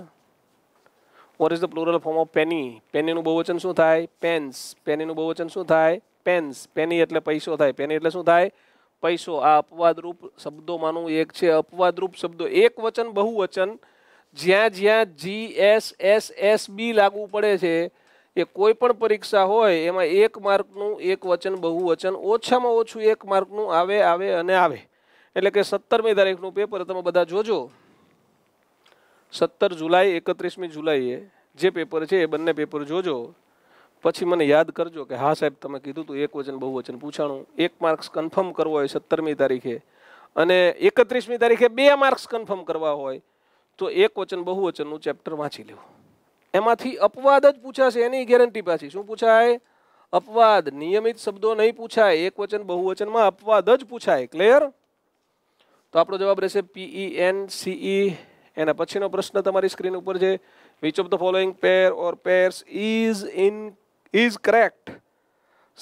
what is the plural form of penny પેનીનું બહુવચન શું થાય પેન્સ પેનીનું બહુવચન શું થાય પેન્સ પેની એટલે પૈસો થાય પેની એટલે શું થાય પૈસો આ અપવાદરૂપ શબ્દોમાંનું એક છે અપવાદરૂપ શબ્દો એક વચન બહુવચન જ્યાં જ્યાં G S S S B લાગુ પડે છે એ કોઈ પણ પરીક્ષા હોય એમાં એક માર્કનું એક વચન બહુવચન ઓછામાં ઓછું એક માર્કનું આવે આવે અને આવે એટલે કે સત્તરમી તારીખનું પેપર તમે બધા જોજો સત્તર જુલાઈ એકત્રીસમી જુલાઈએ જે પેપર છે એ બંને પેપર જોજો પછી મને યાદ કરજો કે હા સાહેબ તમે કીધું હતું એક વચન બહુ વચન પૂછાણું એક માર્ક્સ કન્ફર્મ કરવો હોય સત્તરમી તારીખે અને એકત્રીસમી તારીખે બે માર્ક્સ કન્ફર્મ કરવા હોય તો એક વચન બહુ વચનનું ચેપ્ટર વાંચી લેવું એમાંથી અપવાદ જ પૂછાશે એની ગેરંટી પાછી શું પૂછાય અપવાદ નિયમિત શબ્દો નહીં પૂછાય એક વચન બહુવચનમાં અપવાદ જ પૂછાય ક્લિયર તો આપણો જવાબ રહેશે પીઈ એન સીઈ એના પછીનો પ્રશ્ન તમારી સ્ક્રીન ઉપર છે which of the following pair or pairs is in is correct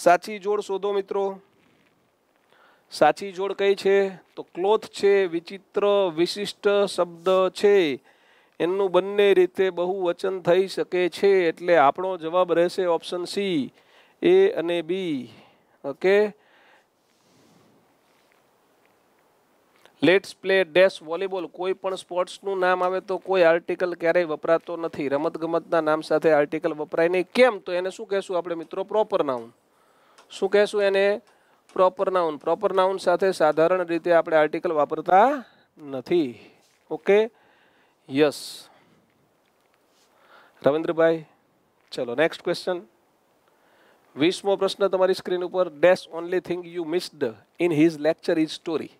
સાચી જોડ શોધો મિત્રો સાચી જોડ કઈ છે તો ક્લોથ છે વિચિત્ર વિશિષ્ટ શબ્દ છે એમનું બંને રીતે બહુ વચન થઈ શકે છે એટલે આપણો જવાબ રહેશે ઓપ્શન સી એ અને B okay let's play dash volleyball કોઈ પણ સ્પોર્ટ્સનું નામ આવે તો કોઈ આર્ટિકલ ક્યારેય વપરાતો નથી રમતગમતના નામ સાથે આર્ટિકલ વપરાય નહીં કેમ તો એને શું કહેશું આપણે મિત્રો પ્રોપર નાઉન શું કહેશું એને પ્રોપર નાઉન પ્રોપર નાઉન સાથે સાધારણ રીતે આપણે આર્ટિકલ વાપરતા નથી ઓકે યસ રવિન્દ્રભાઈ ચલો નેક્સ્ટ ક્વેશ્ચન વીસમો પ્રશ્ન તમારી સ્ક્રીન ઉપર dash only thing you missed in his lecture is story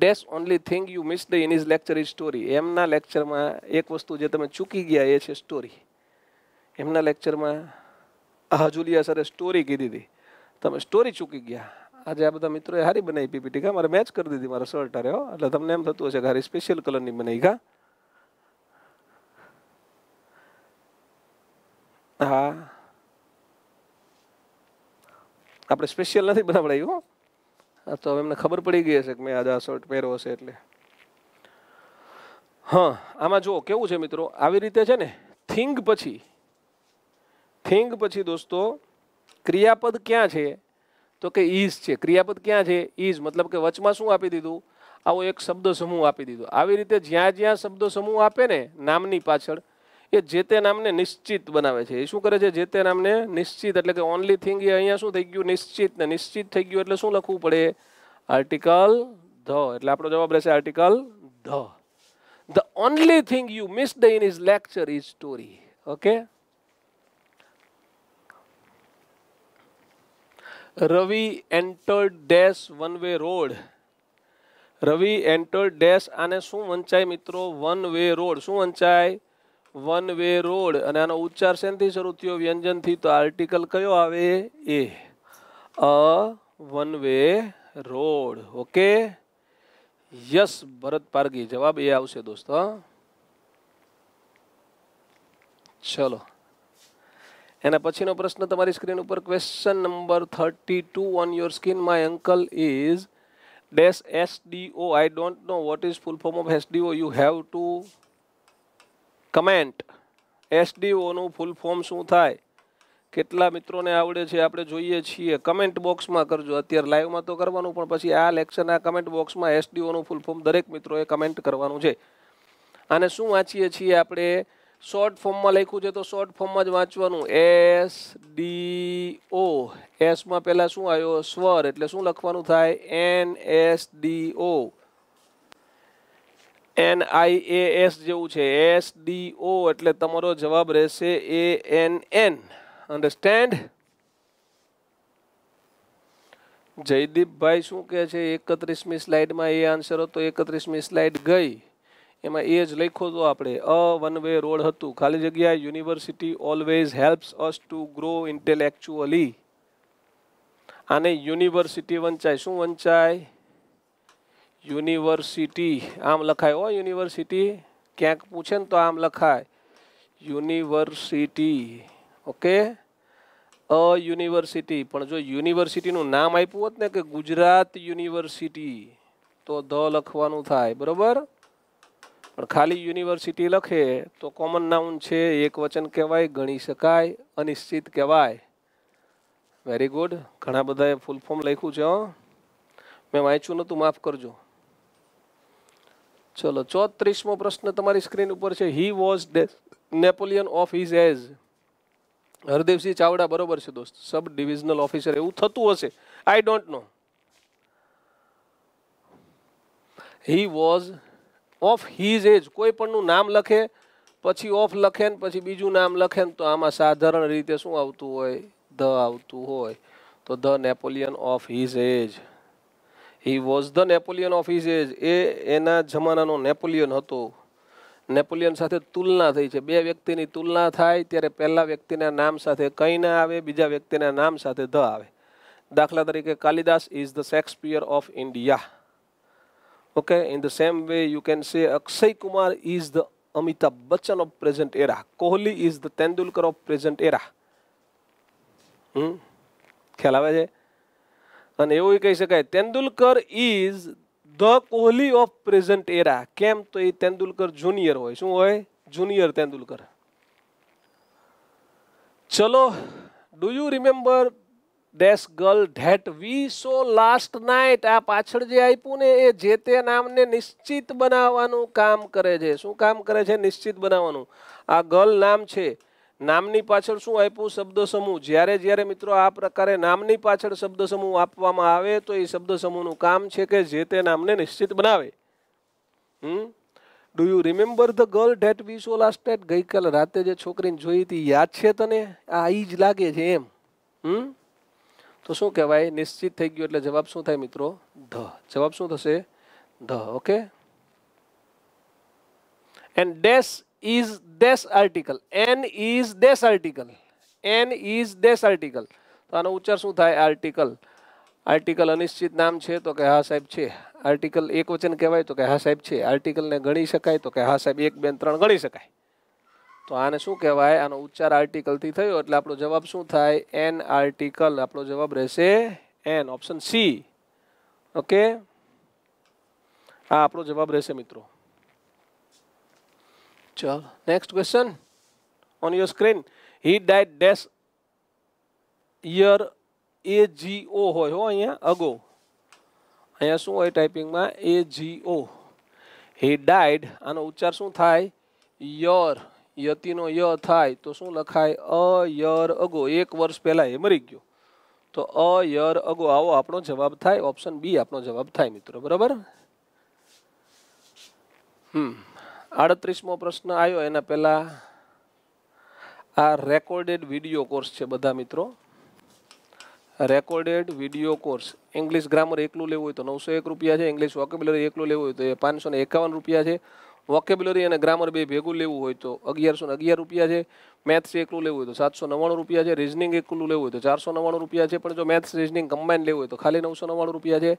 dash only thing you miss the in is lecture is story એમના લેક્ચરમાં એક વસ્તુ જે તમે ચૂકી ગયા એ છે સ્ટોરી એમના લેક્ચરમાં હાજુલિયા સરે સ્ટોરી કીધી હતી તમે સ્ટોરી ચૂકી ગયા આજે આ બધા મિત્રોએ હારી બનાવી પીપીટી કા મારે મેચ કરી દીધી મારા શર્ટ અરે એટલે તમને એમ થતું હશે કે હારી સ્પેશિયલ કલરની બનાવી કા હા આપણે સ્પેશિયલ નથી બનાવડાયું તો હવે એમને ખબર પડી ગઈ હશે કે મેં આજે આ શર્ટ પહેર્યો હશે એટલે હા આમાં જુઓ કેવું છે મિત્રો આવી રીતે છે ને થિંગ પછી થિંગ પછી દોસ્તો ક્રિયાપદ ક્યાં છે તો કે ઇઝ છે ક્રિયાપદ ક્યાં છે ઇઝ મતલબ કે વચમાં શું આપી દીધું આવો એક શબ્દ સમૂહ આપી દીધો આવી રીતે જ્યાં જ્યાં શબ્દ સમૂહ આપે ને નામની પાછળ એ જે તે નામને નિશ્ચિત બનાવે છે એ શું કરે છે જે તે નામને નિશ્ચિત એટલે કે ઓનલી થિંગ એ અહીંયા શું થઈ ગયું નિશ્ચિત ને નિશ્ચિત થઈ ગયું એટલે શું લખવું પડે આર્ટિકલ ધ એટલે આપણો જવાબ રહેશે article the the only thing you miss the in is lecture is story okay Ravi enter dash one way road Ravi enter dash આને શું વંચાય મિત્રો વન વે રોડ શું વંચાય વન વે રોડ અને આનો ઉચ્ચાર શેનથી શરૂ થયો વ્યંજનથી તો આર્ટિકલ કયો આવે a a one way road okay yes Bharat Pargi જવાબ એ આવશે દોસ્તો ચલો એના પછીનો પ્રશ્ન તમારી સ્ક્રીન ઉપર question number thirty two on your screen my uncle is dash SDO I don't know what is full form of S SDO you have to comment એસડીઓનું ફૂલ ફોર્મ શું થાય કેટલા મિત્રોને આવડે છે આપણે જોઈએ છીએ કમેન્ટ બોક્સમાં કરજો અત્યારે લાઈવમાં તો કરવાનું પણ પછી આ લેક્ચરના કમેન્ટ બોક્સમાં એસડીઓનું ફૂલ ફોર્મ દરેક મિત્રોએ કમેન્ટ કરવાનું છે અને શું વાંચીએ છીએ આપણે શોર્ટ ફોર્મમાં લખ્યું છે તો શોર્ટ ફોર્મમાં જ વાંચવાનું એસ ડી ઓ એસમાં પહેલાં શું આવ્યો સ્વર એટલે શું લખવાનું થાય an S D O an I A S જેવું છે એસ ડી ઓ એટલે તમારો જવાબ રહેશે એ એન એન અન્ડરસ્ટેન્ડ જયદીપભાઈ શું કહે છે એકત્રીસમી સ્લાઇડમાં એ આન્સર હતો એકત્રીસમી સ્લાઇડ ગઈ એમાં એ જ લખ્યો તો આપણે અ વન વે રોડ હતું ખાલી જગ્યા university always helps us to grow intellectually આને યુનિવર્સિટી વંચાય શું વંચાય યુનિવર્સિટી આમ લખાય ઓ યુનિવર્સિટી ક્યાંક પૂછે ને તો આમ લખાય યુનિવર્સિટી ઓકે અ યુનિવર્સિટી પણ જો યુનિવર્સિટીનું નામ આપ્યું હોત ને કે ગુજરાત યુનિવર્સિટી તો ધ લખવાનું થાય બરોબર પણ ખાલી યુનિવર્સિટી લખે તો કોમન નાઉન છે એક વચન કહેવાય ગણી શકાય અનિશ્ચિત કહેવાય વેરી ગુડ ઘણા બધાએ ફૂલ ફોર્મ લખ્યું છે મેં વાંચ્યું નહોતું માફ કરજો ચલો ચોત્રીસમો પ્રશ્ન તમારી સ્ક્રીન ઉપર છે he was Napoleon of his age Hardevsinh Chavda બરોબર છે દોસ્ત સબ ડિવિઝનલ ઓફિસર એવું થતું હશે I don't know he was of his age કોઈ પણનું નામ લખે પછી ઓફ લખે ને પછી બીજું નામ લખે ને તો આમાં સાધારણ રીતે શું આવતું હોય ધ આવતું હોય તો the Napoleon of his age he was the Napoleon of his age એ એના જમાનાનો નેપોલિયન હતો નેપોલિયન સાથે તુલના થઈ છે બે વ્યક્તિની તુલના થાય ત્યારે પહેલા વ્યક્તિના નામ સાથે કંઈ ના આવે બીજા વ્યક્તિના નામ સાથે ધ આવે દાખલા તરીકે Kalidas is the Shakespeare of India okay in the same way you can say Akshay Kumar is the Amitabh Bachchan of present era Kohli is the Tendulkar of present era hmm ખ્યાલ આવે છે અને એવું કહી શકાય Tendulkar is the Kohli of present era કેમ તો એ તેંડુલકર જુનિયર હોય શું હોય જુનિયર તેંડુલકર ચલો do you remember dash girl that we saw last night આ પાછળ જે આપ્યું ને એ જે તે નામને નિશ્ચિત બનાવવાનું કામ કરે છે શું કામ કરે છે નિશ્ચિત બનાવવાનું આ ગર્લ નામ છે નામની પાછળ શું આપ્યું શબ્દ સમૂહ જ્યારે જ્યારે મિત્રો આ પ્રકારે નામની પાછળ શબ્દ સમૂહ આપવામાં આવે તો એ શબ્દ સમૂહનું કામ છે કે જે તે નામને નિશ્ચિત બનાવે hmm do you remember the girl that we saw last date ગઈકાલ રાતે જે છોકરીને જોઈ હતી યાદ છે તને આ ઈ જ લાગે છે એમ હમ તો શું કહેવાય નિશ્ચિત થઈ ગયું એટલે જવાબ શું થાય મિત્રો ધ જવાબ શું થશે the okay and dash is this article n is this article n is this article તો આનો ઉચ્ચાર શું થાય આર્ટિકલ આર્ટિકલ અનિશ્ચિત નામ છે તો કે હા સાહેબ છે આર્ટિકલ એક વચન કહેવાય તો કે હા સાહેબ છે આર્ટિકલને ગણી શકાય તો કે હા સાહેબ એક બે ત્રણ ગણી શકાય તો આને શું કહેવાય આનો ઉચ્ચાર આર્ટિકલથી થયો એટલે આપણો જવાબ શું થાય એન આર્ટિકલ આપણો જવાબ રહેશે એન ઓપ્શન સી ઓકે આ આપણો જવાબ રહેશે મિત્રો चल next question on your screen he died dash year A G O हो यहां अगो यहां શું હોય ટાઇપિંગ માં એ જી ઓ હી ડાઇડ આનો ઉચ્ચાર શું થાય યર યતિ નો ય થાય તો શું લખાય અ યર અગો એક વર્ષ પહેલા એ મરી ગયો તો અ યર અગો આવો આપણો જવાબ થાય ઓપ્શન બી આપણો જવાબ થાય મિત્રો બરાબર હ આડત્રીસમો પ્રશ્ન આવ્યો એના પહેલા આ રેકોર્ડેડ વિડીયો કોર્સ છે બધા મિત્રો recorded video course English grammar એકલું લેવું હોય તો નવસો એક રૂપિયા છે ઇંગ્લિશ વોકેબ્યુલરી એકલું લેવું હોય તો એ પાંચસો ને એકાવન રૂપિયા છે વોકેબ્યુલરી અને ગ્રામર બે ભેગું લેવું હોય તો અગિયારસો ને અગિયાર રૂપિયા છે મેથ્સ એકલું લેવું હોય તો સાતસો નવ્વાણું રૂપિયા છે રિઝનિંગ એકલું લેવું હોય તો ચારસો નવ્વાણું રૂપિયા છે પણ જો મેથ્સ રીઝનિંગ કમ્બાઈન લેવું હોય તો ખાલી નવસો નવ્વાણું રૂપિયા છે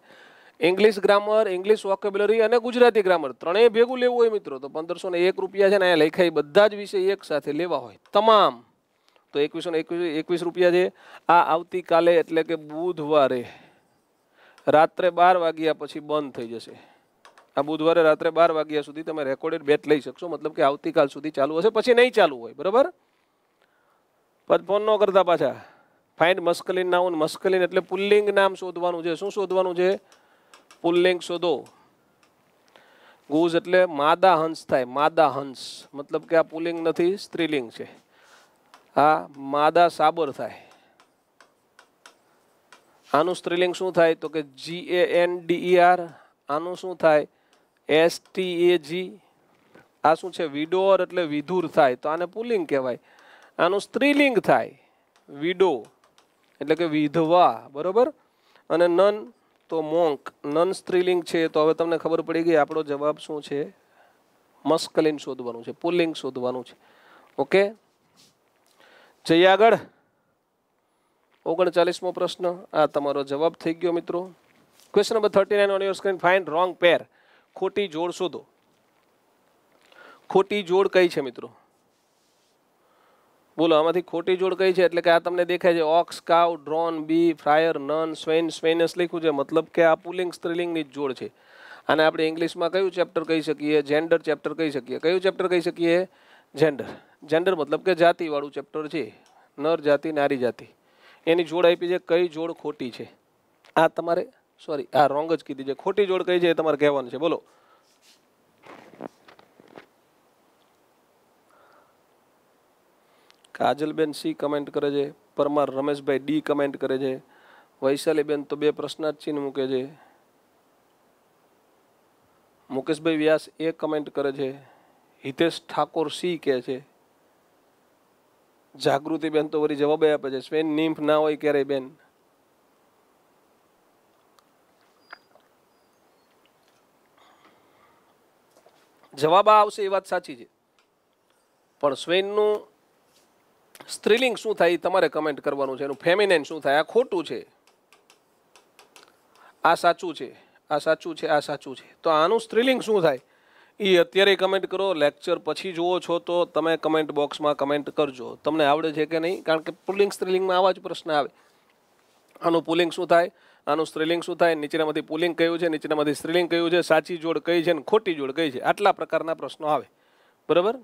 ઇંગ્લિશ ગ્રામર ઇંગ્લિશ વોકેબ્યુલરી અને ગુજરાતી ગ્રામર ત્રણેય ભેગું લેવું હોય મિત્રો તો પંદરસો ને એક રૂપિયા છે ને અહીંયા લખાય બધા જ વિષય એક સાથે લેવા હોય તમામ તો એકવીસો ને એકવીસ એકવીસ રૂપિયા છે આ આવતીકાલે એટલે કે બુધવારે રાત્રે બાર વાગ્યા પછી બંધ થઈ જશે આ બુધવારે રાત્રે બાર વાગ્યા સુધી તમે રેકોર્ડેડ બેટ લઈ શકશો મતલબ કે આવતીકાલ સુધી ચાલુ હશે પછી નહીં ચાલુ હોય બરાબર પછી ફોન ન કરતા પાછા ફાઇન્ડ મસ્કલિન નાઉન મસ્કલિન એટલે પુલ્લિંગ નામ શોધવાનું છે શું શોધવાનું છે પુલ્લિંગ શોધો ગુઝ એટલે માદા હંસ થાય માદા હંસ મતલબ કે આ પુલિંગ નથી સ્ત્રીલિંગ છે આ માદા સાબર થાય આનું સ્ત્રીલિંગ શું થાય તો કે G A N D R આનું શું થાય એસ ટી એ જી આ શું છે વિડોર એટલે વિધુર થાય તો આને પુલિંગ કહેવાય આનું સ્ત્રીલિંગ થાય વિડો એટલે કે વિધવા બરોબર અને નન તો મોંક નન સ્ત્રીલિંગ છે તો હવે તમને ખબર પડી ગઈ આપણો જવાબ શું છે મસ્કલિંગ શોધવાનું છે પુલ્લિંગ શોધવાનું છે ઓકે જઈએ આગળ ઓગણચાલીસમો પ્રશ્ન આ તમારો જવાબ થઈ ગયો મિત્રો question number thirty nine on your screen find wrong pair ખોટી જોડ શોધો ખોટી જોડ કઈ છે મિત્રો બોલો આમાંથી ખોટી જોડ કઈ છે એટલે કે આ તમને દેખાય છે ox cow drone bee friar nun swan swans લખ્યું છે મતલબ કે આ પુલિંગ સ્ત્રીલિંગની જ જોડ છે અને આપણે ઇંગ્લિશમાં કયું ચેપ્ટર કહી શકીએ જેન્ડર ચેપ્ટર કહી શકીએ કયું ચેપ્ટર કહી શકીએ જેન્ડર જેન્ડર મતલબ કે જાતિવાળું ચેપ્ટર છે નર જાતિ નારી જાતિ એની જોડ આપી છે કઈ જોડ ખોટી છે આ તમારે સોરી આ રોંગ જ કીધી છે ખોટી જોડ કઈ છે એ તમારે કહેવાનું છે બોલો કાજલબેન સી કમેન્ટ કરે છે પરમાર રમેશભાઈ ડી કમેન્ટ કરે છે વૈશાલીબેન તો બે પ્રશ્નાર્થ ચિહ્ન મૂકે છે મુકેશભાઈ વ્યાસ એ કમેન્ટ કરે છે હિતેશ ઠાકોર સી કહે છે જાગૃતિબેન તો વળી જવાબ આપે છે સ્વેન નિમ્ફ ના હોય ક્યારેય બેન જવાબ આવશે એ વાત સાચી છે પણ સ્વેનનું સ્ત્રીલિંગ શું થાય એ તમારે કમેન્ટ કરવાનું છે એનું ફેમિનેન શું થાય આ ખોટું છે આ સાચું છે આ સાચું છે આ સાચું છે તો આનું સ્ત્રીલિંગ શું થાય એ અત્યારે કમેન્ટ કરો લેક્ચર પછી જુઓ છો તો તમે કમેન્ટ બોક્સમાં કમેન્ટ કરજો તમને આવડે છે કે નહીં કારણ કે પુલિંગ સ્ત્રીલિંગમાં આવા જ પ્રશ્ન આવે આનું પુલિંગ શું થાય આનું સ્ત્રીલિંગ શું થાય નીચેનામાંથી પુલિંગ કયું છે નીચેનામાંથી સ્ત્રીલિંગ કયું છે સાચી જોડ કઈ છે ને ખોટી જોડ કઈ છે આટલા પ્રકારના પ્રશ્નો આવે બરાબર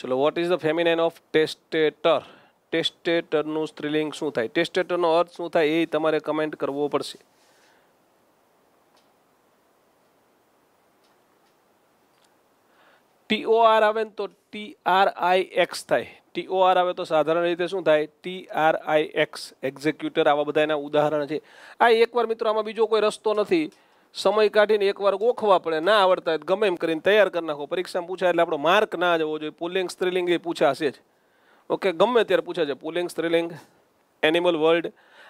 ચલો what is the feminine of testator ટેસ્ટેટરનું સ્ત્રીલિંગ શું થાય ટેસ્ટેટરનો અર્થ શું થાય એ તમારે કમેન્ટ કરવો પડશે ટીઓઆર આવે ને તો ટી આર આઈ એક્સ થાય ટીઓઆર આવે તો સાધારણ રીતે શું થાય T R I X executor આવા બધા એના ઉદાહરણ છે આ એકવાર મિત્રો આમાં બીજો કોઈ રસ્તો નથી સમય કાઢીને એકવાર ગોખવા પડે ના આવડતા હોય ગમે એમ કરીને તૈયાર કરી નાખો પરીક્ષામાં પૂછાય એટલે આપણો માર્ક ના જવો જોઈએ પુલિંગ સ્ત્રીલિંગ એ પૂછાશે જ ઓકે ગમે ત્યારે પૂછે છે પુલિંગ સ્ત્રીલિંગ એનિમલ વર્લ્ડ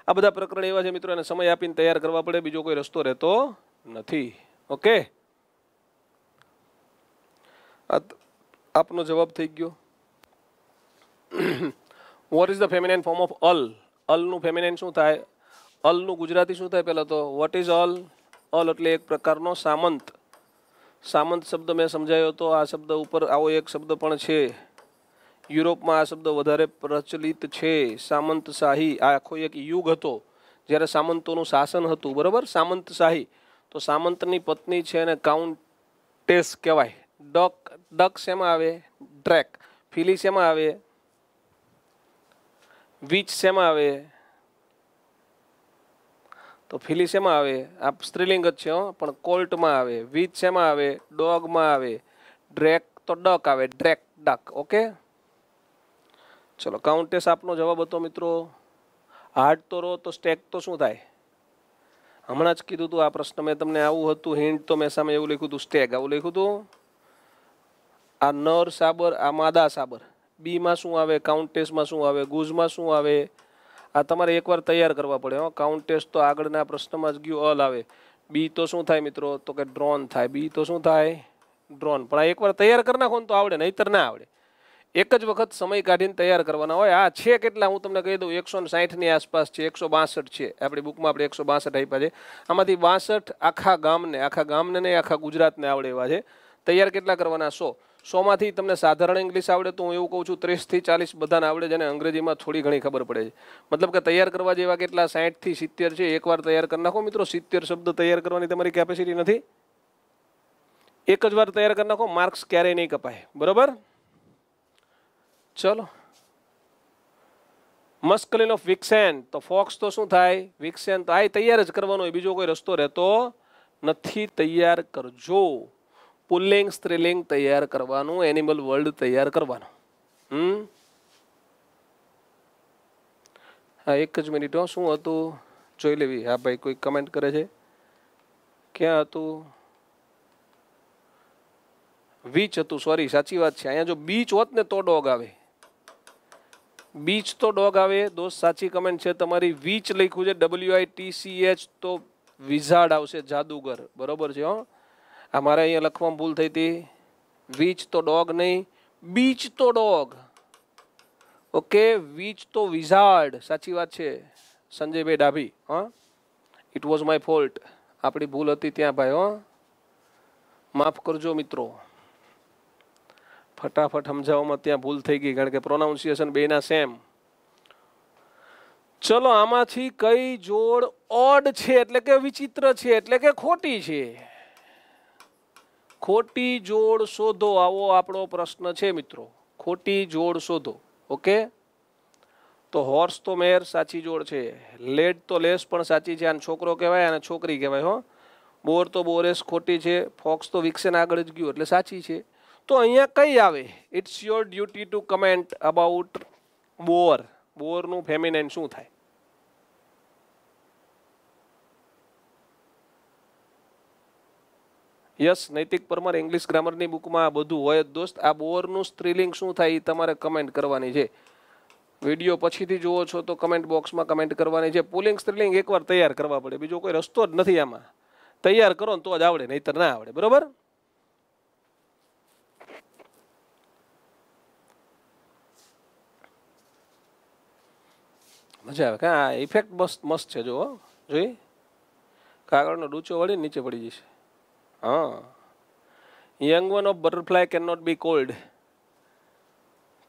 આ બધા પ્રકરણ એવા છે મિત્રો એને સમય આપીને તૈયાર કરવા પડે બીજો કોઈ રસ્તો રહેતો નથી ઓકે આપનો જવાબ થઈ ગયો what is the feminine form of earl અલનું ફેમિનાઇન શું થાય અલનું ગુજરાતી શું થાય પહેલાં તો વોટ ઇઝ અલ અલ એટલે એક પ્રકારનો સામંત સામંત શબ્દ મેં સમજાયો હતો આ શબ્દ ઉપર આવો એક શબ્દ પણ છે યુરોપમાં આ શબ્દ વધારે પ્રચલિત છે સામંત શાહી આ આખો એક યુગ હતો જ્યારે સામંતોનું શાસન હતું બરાબર સામંત શાહી તો સામંતની પત્ની છે એને કાઉન્ટેસ કહેવાય ડક ડક શેમાં આવે ડ્રેક ફિલી શેમાં આવે વીચ શેમાં આવે તો ફિલી શેમાં આવે આ સ્ત્રીલિંગ જ છે પણ કોલ્ટમાં આવે વીજ શેમાં આવે ડોગમાં આવે ડ્રેક તો ડક આવે ડ્રેક ડક ઓકે ચલો કાઉન્ટેસ આપનો જવાબ હતો મિત્રો હાર્ડ તો રહો તો સ્ટેક તો શું થાય હમણાં જ કીધું હતું આ પ્રશ્ન મેં તમને આવું હતું હિન્ટ તો મેં સામે એવું લખ્યું હતું સ્ટેક આવું લખ્યું હતું આ નર સાબર આ માદા સાબર બીમાં શું આવે કાઉન્ટેસમાં શું આવે ગુઝમાં શું આવે આ તમારે એકવાર તૈયાર કરવા પડે હો કાઉન્ટ તો આગળના પ્રશ્નમાં જ ગયું અલ આવે બી તો શું થાય મિત્રો તો કે ડ્રોન થાય બી તો શું થાય ડ્રોન પણ આ એકવાર તૈયાર કરી નાખો તો આવડે નહીતર ના આવડે એક જ વખત સમય કાઢીને તૈયાર કરવાના હોય આ છે કેટલા હું તમને કહી દઉં એકસો સાઠની આસપાસ છે એકસો બાસઠ છે આપણી બુકમાં આપણે એકસો બાસઠ આપ્યા છે આમાંથી બાસઠ આખા ગામને આખા ગામને નહીં આખા ગુજરાતને આવડે એવા છે તૈયાર કેટલા કરવાના સો સોમાંથી તમને સાધારણ ઇંગ્લિશ આવડે તો હું એવું કહું છું ત્રીસથી ચાલીસ બધાને આવડે જેને અંગ્રેજીમાં થોડી ઘણી ખબર પડે છે મતલબ કે તૈયાર કરવા જેવા કેટલા સાહીઠથી સિત્તેર છે એકવાર તૈયાર કરી નાખો મિત્રો સિત્તેર શબ્દ તૈયાર કરવાની તમારી કેપેસિટી નથી એક જ વાર તૈયાર કરી નાખો માર્ક્સ ક્યારેય નહીં કપાય બરાબર ચલો મસ્કલિન ઓફ વિક્સેન તો ફોક્સ તો શું થાય વિક્સેન તો આ તૈયાર જ કરવાનો બીજો કોઈ રસ્તો રહેતો નથી તૈયાર કરજો પુલ્લિંગ સ્ત્રીલિંગ તૈયાર કરવાનું એનિમલ વર્લ્ડ તૈયાર કરવાનું હમ હા એક જ મિનિટો શું હતું જોઈ લેવી હા ભાઈ કોઈ કમેન્ટ કરે છે ક્યાં હતું વીચ હતું સોરી સાચી વાત છે અહીંયા જો બીચ હોત ને તો ડોગ આવે બીચ તો ડોગ આવે દોસ્ત સાચી કમેન્ટ છે તમારી વીચ લખ્યું છે W I T C H તો વિઝાડ આવશે જાદુગર બરોબર છે હો અમારે અહીંયા લખવામાં ભૂલ થઈ હતી વીચ તો ડોગ નહીં બીચ તો ડોગ ઓકે વીચ તો વિઝાર્ડ સાચી વાત છે સંજયભાઈ ડાભી હા ઇટ વોઝ માય ફોલ્ટ આપણી ભૂલ હતી ત્યાં ભાઈ હો માફ કરજો મિત્રો ફટાફટ સમજાવવામાં ત્યાં ભૂલ થઈ ગઈ કારણ કે પ્રોનાઉન્સિએશન બેના સેમ ચલો આમાંથી કઈ જોડ ઓડ છે એટલે કે વિચિત્ર છે એટલે કે ખોટી છે ખોટી જોડ શોધો આવો આપણો પ્રશ્ન છે મિત્રો ખોટી જોડ શોધો ઓકે તો હોર્સ તો મેર સાચી જોડ છે લેડ તો લેસ પણ સાચી છે અને છોકરો કહેવાય અને છોકરી કહેવાય હો બોર તો બોરેસ ખોટી છે ફોક્સ તો વિકસેન આગળ જ ગયું એટલે સાચી છે તો અહીંયા કઈ આવે it's your duty to comment about boar બોરનું ફેમિનાઇન શું થાય યસ નૈતિક પરમાર ઇંગ્લિશ ગ્રામરની બુકમાં આ બધું હોય જ દોસ્ત આ બોરનું સ્ત્રીલિંગ શું થાય એ તમારે કમેન્ટ કરવાની છે વિડીયો પછીથી જુઓ છો તો કમેન્ટ બોક્સમાં કમેન્ટ કરવાની છે પુલિંગ સ્ત્રીલિંગ એકવાર તૈયાર કરવા પડે બીજો કોઈ રસ્તો જ નથી આમાં તૈયાર કરો ને તો જ આવડે નહીતર ના આવડે બરોબર મજા આવે કાં ઇફેક્ટ મસ્ત મસ્ત છે જુઓ જોઈ કાગળનો ડૂચો વળી નીચે પડી જશે હા young one of butterfly can not be called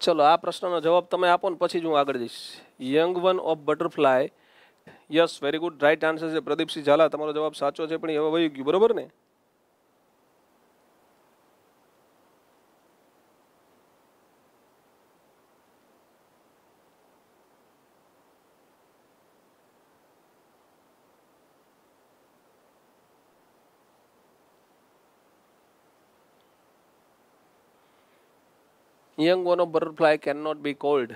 ચલો આ પ્રશ્નનો જવાબ તમે આપો ને પછી જ હું આગળ જઈશ young one of butterfly yes very good right answer છે પ્રદીપસિંહ ઝાલા તમારો જવાબ સાચો છે પણ હવે વહી ગયું બરોબર ને young one of butterfly cannot be called.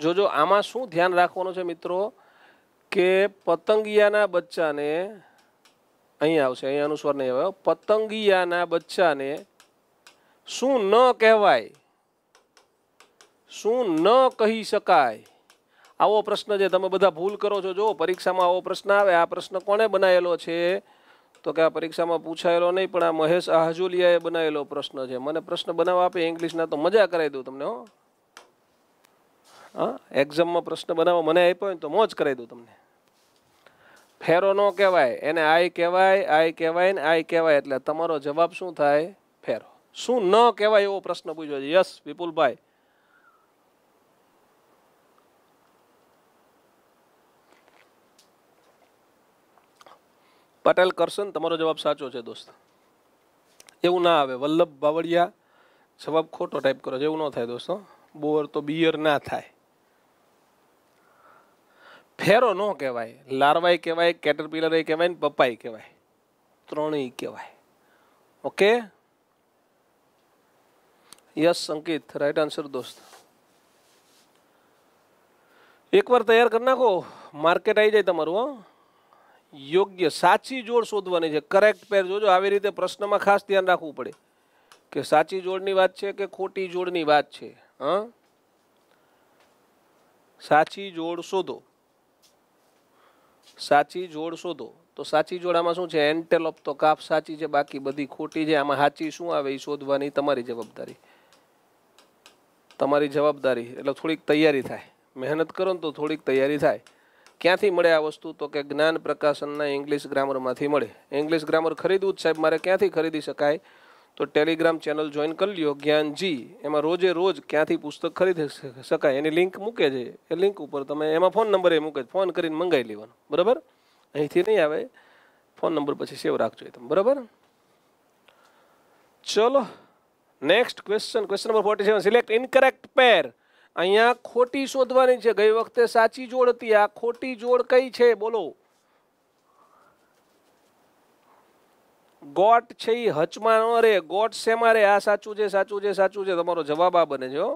જોજો આમાં શું ધ્યાન રાખવાનું છે મિત્રો કે પતંગિયાના બચ્ચાને અહીંયા આવશે અહીંયા અનુસ્વાર નહીં આવ્યો પતંગિયાના બચ્ચાને શું ન કહેવાય શું ન કહી શકાય આવો પ્રશ્ન છે તમે બધા ભૂલ કરો છો જો પરીક્ષામાં આવો પ્રશ્ન આવે આ પ્રશ્ન કોણે બનાવેલો છે તો કે આ પરીક્ષામાં પૂછાયેલો નહીં પણ આ મહેશ આહજુલિયાએ બનાવેલો પ્રશ્ન છે મને પ્રશ્ન બનાવવા આપે ઇંગ્લિશના તો મજા કરાવી દઉં તમને હો હા એક્ઝામમાં પ્રશ્ન બનાવવા મને આપ્યો ને તો મોજ કરાવી દઉં તમને ફેરો ન કહેવાય એને આઈ કહેવાય આઈ કહેવાય ને આઈ કહેવાય એટલે તમારો જવાબ શું થાય ફેરો શું ન કહેવાય એવો પ્રશ્ન પૂછ્યો છે યસ વિપુલભાઈ પટેલ ને તમારો જવાબ સાચો છે દોસ્ત એવું ના આવે વલ્લભ બાવળિયા જવાબ ખોટો ટાઈપ કરો એવું ન થાય દોસ્તો બોર તો બિયર ના થાય ફેરો ન કહેવાય લારવાય કહેવાય કેટરપિલરે કહેવાય ને પપાઈ કહેવાય ત્રણેય કહેવાય okay yes Sanket right answer દોસ્ત એકવાર તૈયાર કરી નાખો માર્કેટ આવી જાય તમારું હો યોગ્ય સાચી જોડ શોધવાની છે કરેક્ટ પેર જોજો આવી રીતે પ્રશ્નમાં ખાસ ધ્યાન રાખવું પડે કે સાચી જોડની વાત છે કે ખોટી જોડની વાત છે હા સાચી જોડ શોધો સાચી જોડ શોધો તો સાચી જોડામાં શું છે એન્ટેલોપ તો કાફ સાચી છે બાકી બધી ખોટી છે આમાં સાચી શું આવે એ શોધવાની તમારી જવાબદારી તમારી જવાબદારી એટલે થોડીક તૈયારી થાય મહેનત કરો ને તો થોડીક તૈયારી થાય ક્યાંથી મળે આ વસ્તુ તો કે જ્ઞાન પ્રકાશનના ઇંગ્લિશ ગ્રામરમાંથી મળે ઇંગ્લિશ ગ્રામર ખરીદવું જ સાહેબ મારે ક્યાંથી ખરીદી શકાય તો ટેલિગ્રામ ચેનલ જોઈન કરી લ્યો જ્ઞાનજી એમાં રોજે રોજ ક્યાંથી પુસ્તક ખરીદી શકાય એની લિંક મૂકે છે એ લિંક ઉપર તમે એમાં ફોન નંબર એ મૂકે ફોન કરીને મંગાવી લેવાનો બરાબર અહીંથી નહીં આવે ફોન નંબર પછી સેવ રાખજો તમે બરાબર ચલો next question question number forty seven select incorrect pair અહીંયા ખોટી શોધવાની છે ગઈ વખતે સાચી જોડ હતી આ ખોટી જોડ કઈ છે બોલો ગોટ છે એ હચમાં ન રે ગોટ શેમાં રે આ સાચું છે સાચું છે સાચું છે તમારો જવાબ આ બને છે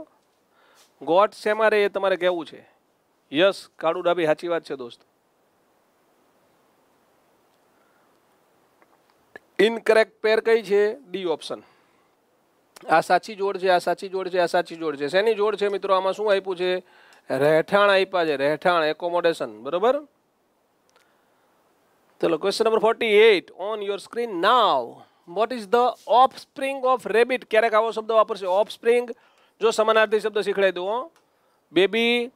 ગોટ શેમાં રે એ તમારે કેવું છે યસ કાળુ ડાબી સાચી વાત છે દોસ્ત ઇનકરેક્ટ પેર કઈ છે ડી ઓપ્શન આ સાચી જોડ છે આ સાચી જોડ છે આ સાચી જોડ છે શેની જોડ છે મિત્રો આમાં શું આપ્યું છે રહેઠાણ આપ્યા છે રહેઠાણ એકોમોડેશન બરોબર ચલો question number forty eight on your screen now what is the offspring of rabbit ક્યારેક આવો શબ્દ વાપરશે ઓફ સ્પ્રિંગ જો સમાનાર્થી શબ્દ શીખડાઈ દઉં બેબી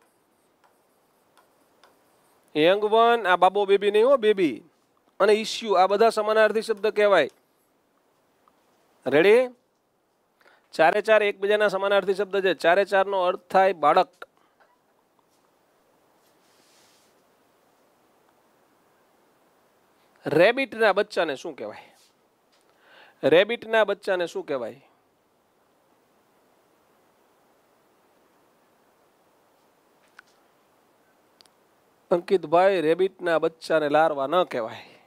યંગ વન આ બાબો બેબી નહીં હો બેબી અને ઇસ્યુ આ બધા સમાનાર્થી શબ્દ કહેવાય રેડી ચારે ચાર એકબીજાના સમાનાર્થી શબ્દ છે ચારે ચાર નો અર્થ થાય બાળક રેબિટના બચ્ચાને શું કહેવાય રેબિટના બચ્ચાને શું કહેવાય અંકિતભાઈ રેબિટના બચ્ચાને લારવા ન કહેવાય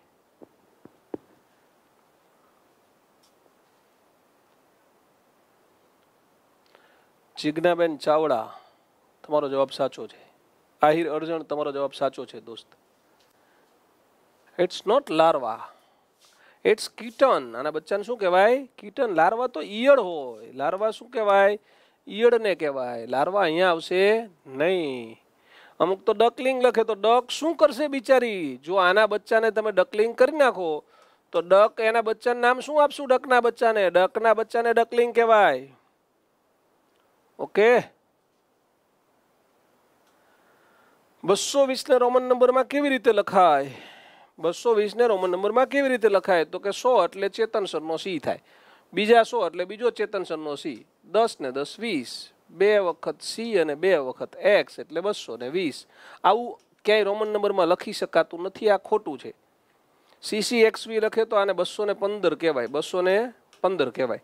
જિજ્ઞાબેન ચાવડા તમારો જવાબ સાચો છે આહિર અર્જણ તમારો જવાબ સાચો છે દોસ્ત it's not larva it's kitten આના બચ્ચાને શું કહેવાય કીટન લાર્વા તો ઈયળ હોય લાર્વા શું કહેવાય ઈયળને કહેવાય લાર્વા અહીંયા આવશે નહીં અમુક તો ડકલિંગ લખે તો ડક શું કરશે બિચારી જો આના બચ્ચાને તમે ડકલિંગ કરી નાખો તો ડક એના બચ્ચાનું નામ શું આપશું ડકના બચ્ચાને ડકના બચ્ચાને ડકલિંગ કહેવાય ઓકે બસો વીસને રોમન નંબરમાં કેવી રીતે લખાય બસો વીસને રોમન નંબરમાં કેવી રીતે લખાય તો કે સો એટલે ચેતન સરનો સી થાય બીજા સો એટલે બીજો ચેતન સરનો સી દસ ને દસ વીસ બે વખત સી અને બે વખત એક્સ એટલે બસો ને વીસ આવું ક્યાંય રોમન નંબરમાં લખી શકાતું નથી આ ખોટું છે સીસી એક્સ વી લખે તો આને બસો ને પંદર કહેવાય બસો ને પંદર કહેવાય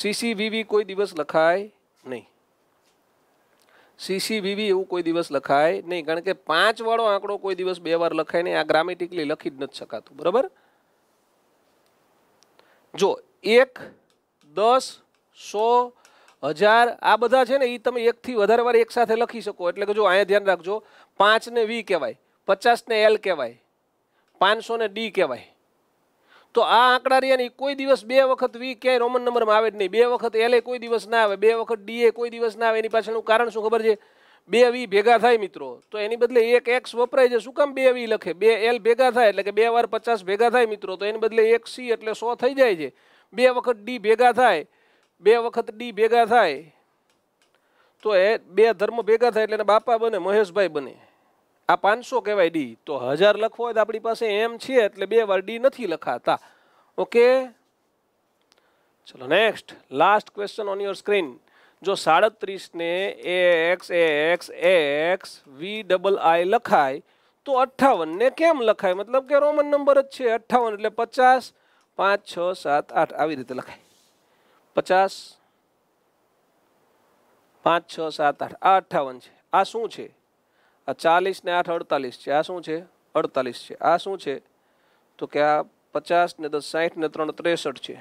સીસી વીવી કોઈ દિવસ લખાય નહીં સીસીવીવી એવું કોઈ દિવસ લખાય નહીં કારણ કે પાંચ વાળો આંકડો કોઈ દિવસ બે વાર લખાય નહીં આ ગ્રામેટિકલી લખી જ નથી શકાતું બરાબર જો એક દસ સો હજાર આ બધા છે ને એ તમે એકથી વધારે વાર એક સાથે લખી શકો એટલે કે જો અહીંયા ધ્યાન રાખજો પાંચને વી કહેવાય પચાસને એલ કહેવાય પાંચસોને ડી કહેવાય તો આ આંકડા રહ્યા ને કોઈ દિવસ બે વખત વી ક્યાંય રોમન નંબરમાં આવે જ નહીં બે વખત એલ કોઈ દિવસ ના આવે બે વખત ડીએ કોઈ દિવસ ના આવે એની પાછળનું કારણ શું ખબર છે બે વી ભેગા થાય મિત્રો તો એની બદલે એક એક્સ વપરાય છે શું કામ બે વી લખે બે એલ ભેગા થાય એટલે કે બે વાર પચાસ ભેગા થાય મિત્રો તો એની બદલે એક સી એટલે સો થઈ જાય છે બે વખત ડી ભેગા થાય બે વખત ડી ભેગા થાય તો એ બે ધર્મ ભેગા થાય એટલે બાપા બને મહેશભાઈ બને આ પાંચસો કહેવાય ડી તો હજાર લખવો હોય તો આપણી પાસે એમ છે એટલે બે વાર ડી નથી લખાતા ઓકે ચલો next last question on your screen જો સાડત્રીસને એ એક્સ એ એક્સ એ એક્સ વી ડબલ આઈ લખાય તો અઠ્ઠાવનને કેમ લખાય મતલબ કે રોમન નંબર જ છે અઠ્ઠાવન એટલે પચાસ પાંચ છ સાત આઠ આવી રીતે લખાય પચાસ પાંચ છ સાત આઠ આ અઠ્ઠાવન છે આ શું છે આ ચાલીસ ને આઠ અડતાલીસ છે આ શું છે અડતાલીસ છે આ શું છે તો કે આ પચાસ ને દસ સાઠ ને ત્રણ ત્રેસઠ છે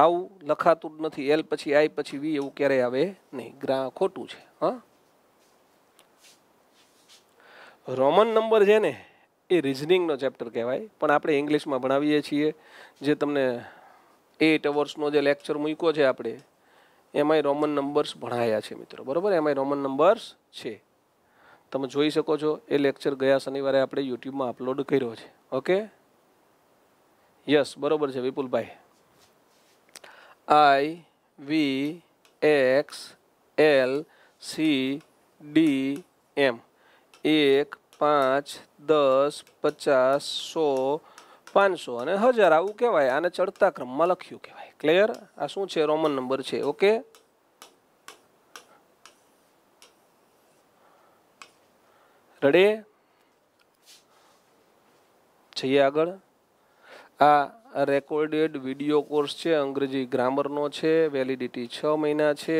આવું લખાતું જ નથી એલ પછી આઈ પછી વી એવું ક્યારેય આવે નહીં ગ્રા ખોટું છે હા રોમન નંબર છે ને એ રિઝનિંગનો ચેપ્ટર કહેવાય પણ આપણે ઇંગ્લિશમાં ભણાવીએ છીએ જે તમને એટ અવર્સનો જે લેક્ચર મૂક્યો છે આપણે એમાંય રોમન નંબર્સ ભણાયા છે મિત્રો બરાબર એમાંય રોમન નંબર્સ છે તમે જોઈ શકો છો એ લેક્ચર ગયા શનિવારે આપણે યુટ્યુબમાં અપલોડ કર્યો છે ઓકે યસ બરોબર છે વિપુલભાઈ I V X L C D M એક પાંચ દસ પચાસ સો પાંચસો અને હજાર આવું કહેવાય આને ચડતા ક્રમમાં લખ્યું કહેવાય ક્લિયર આ શું છે રોમન નંબર છે ઓકે રડે જઈએ આગળ આ રેકોર્ડેડ વિડીયો કોર્સ છે અંગ્રેજી ગ્રામરનો છે વેલિડિટી છ મહિના છે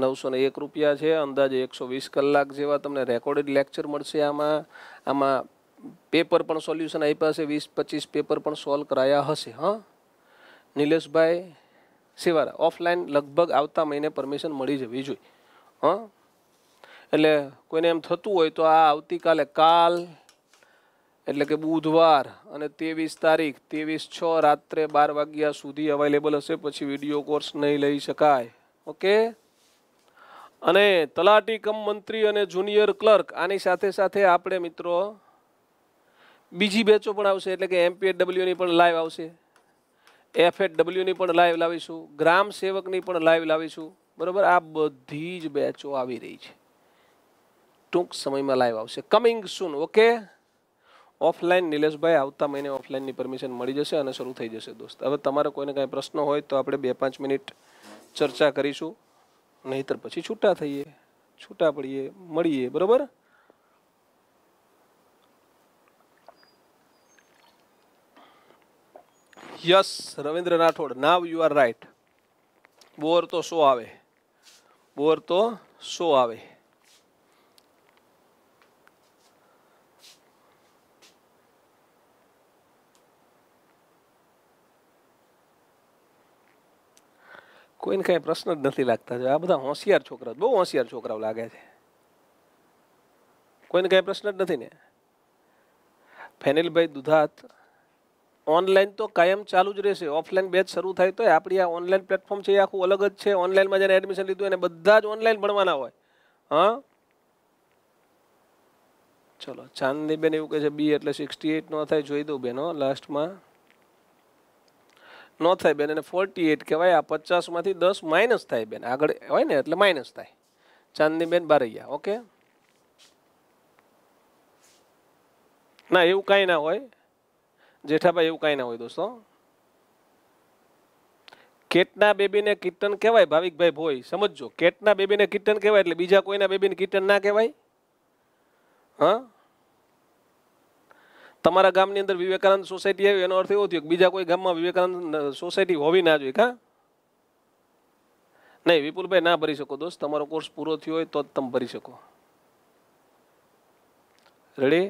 નવસો ને એક રૂપિયા છે અંદાજે એકસો વીસ કલાક જેવા તમને રેકોર્ડેડ લેક્ચર મળશે આમાં આમાં પેપર પણ સોલ્યુશન આપ્યા છે વીસ પચીસ પેપર પણ સોલ્વ કરાયા હશે હા નિલેશભાઈ સેવારા ઓફલાઈન લગભગ આવતા મહિને પરમિશન મળી જવી જોઈએ હા એટલે કોઈને એમ થતું હોય તો આ આવતીકાલે કાલ એટલે કે બુધવાર અને ત્રેવીસ તારીખ ત્રેવીસ છ રાત્રે બાર વાગ્યા સુધી અવેલેબલ હશે પછી વિડીયો કોર્સ નહીં લઈ શકાય ઓકે અને તલાટી કમ મંત્રી અને જુનિયર ક્લર્ક આની સાથે સાથે આપણે મિત્રો બીજી બેચો પણ આવશે એટલે કે ડબલ્યુની પણ લાઈવ આવશે ડબલ્યુની પણ લાઈવ લાવીશું ગ્રામ સેવકની પણ લાઈવ લાવીશું બરાબર આ બધી જ બેચો આવી રહી છે ટૂંક સમયમાં લાઈવ આવશે કમિંગ સૂન ઓકે ઓફલાઈન નિલેશભાઈ આવતા મહિને ઓફલાઈનની પરમિશન મળી જશે અને શરૂ થઈ જશે દોસ્ત હવે તમારે કોઈને કાંઈ પ્રશ્ન હોય તો આપણે બે પાંચ મિનિટ ચર્ચા કરીશું નહીતર પછી છૂટા થઈએ છૂટા પડીએ મળીએ બરોબર yes Ravindra Rathod now you are right bore તો શો આવે બોર તો શો આવે કોઈને કાંઈ પ્રશ્ન જ નથી લાગતા આ બધા હોશિયાર છોકરા બહુ હોશિયાર છોકરાઓ લાગે છે કોઈને કાંઈ પ્રશ્ન જ નથી ને ફેનિલભાઈ દુધાત ઓનલાઈન તો કાયમ ચાલુ જ રહેશે ઓફલાઈન બેચ શરૂ થાય તો આપણી આ ઓનલાઈન પ્લેટફોર્મ છે એ આખું અલગ જ છે ઓનલાઈનમાં જેને એડમિશન લીધું એને બધા જ ઓનલાઈન ભણવાના હોય હા ચલો ચાંદની બેન એવું કહે છે બી એટલે સિક્સટી એટ ન થાય જોઈ દઉં બેનો લાસ્ટમાં ન થાય બેન અને ફોર્ટી એટ કહેવાય આ પચાસમાંથી દસ માઇનસ થાય બેન આગળ હોય ને એટલે માઇનસ થાય ચાંદની બેન બારૈયા ઓકે ના એવું કાંઈ ના હોય જેઠાભાઈ એવું કાંઈ ના હોય દોસ્તો કેટના બેબીને કીટન કહેવાય ભાવિકભાઈ ભોઈ સમજો કેટના બેબીને કીટન કહેવાય એટલે બીજા કોઈના બેબીને કીટન ના કહેવાય હા તમારા ગામની અંદર વિવેકાનંદ સોસાયટી આવી એનો અર્થ એવો થયો કે બીજા કોઈ ગામમાં વિવેકાનંદ સોસાયટી હોવી ના જોઈએ કાં નહીં વિપુલભાઈ ના ભરી શકો દોસ્ત તમારો કોર્સ પૂરો થયો હોય તો જ તમે ભરી શકો રેડી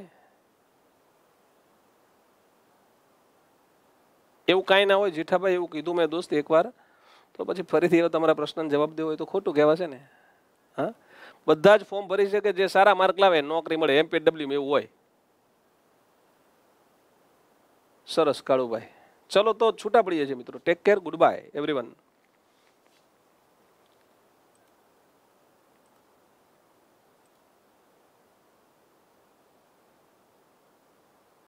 એવું કાંઈ ના હોય જેઠાભાઈ એવું કીધું મેં દોસ્ત એકવાર તો પછી ફરીથી એવા તમારા પ્રશ્નનો જવાબ દેવો હોય તો ખોટું કહેવાશે ને હા બધા જ ફોર્મ ભરી શકે જે સારા માર્ક લાવે નોકરી મળે એમપીડબ્લ્યુ એવું હોય સરસ કાળુભાઈ ચલો તો છૂટા પડીએ છીએ મિત્રો take care goodbye everyone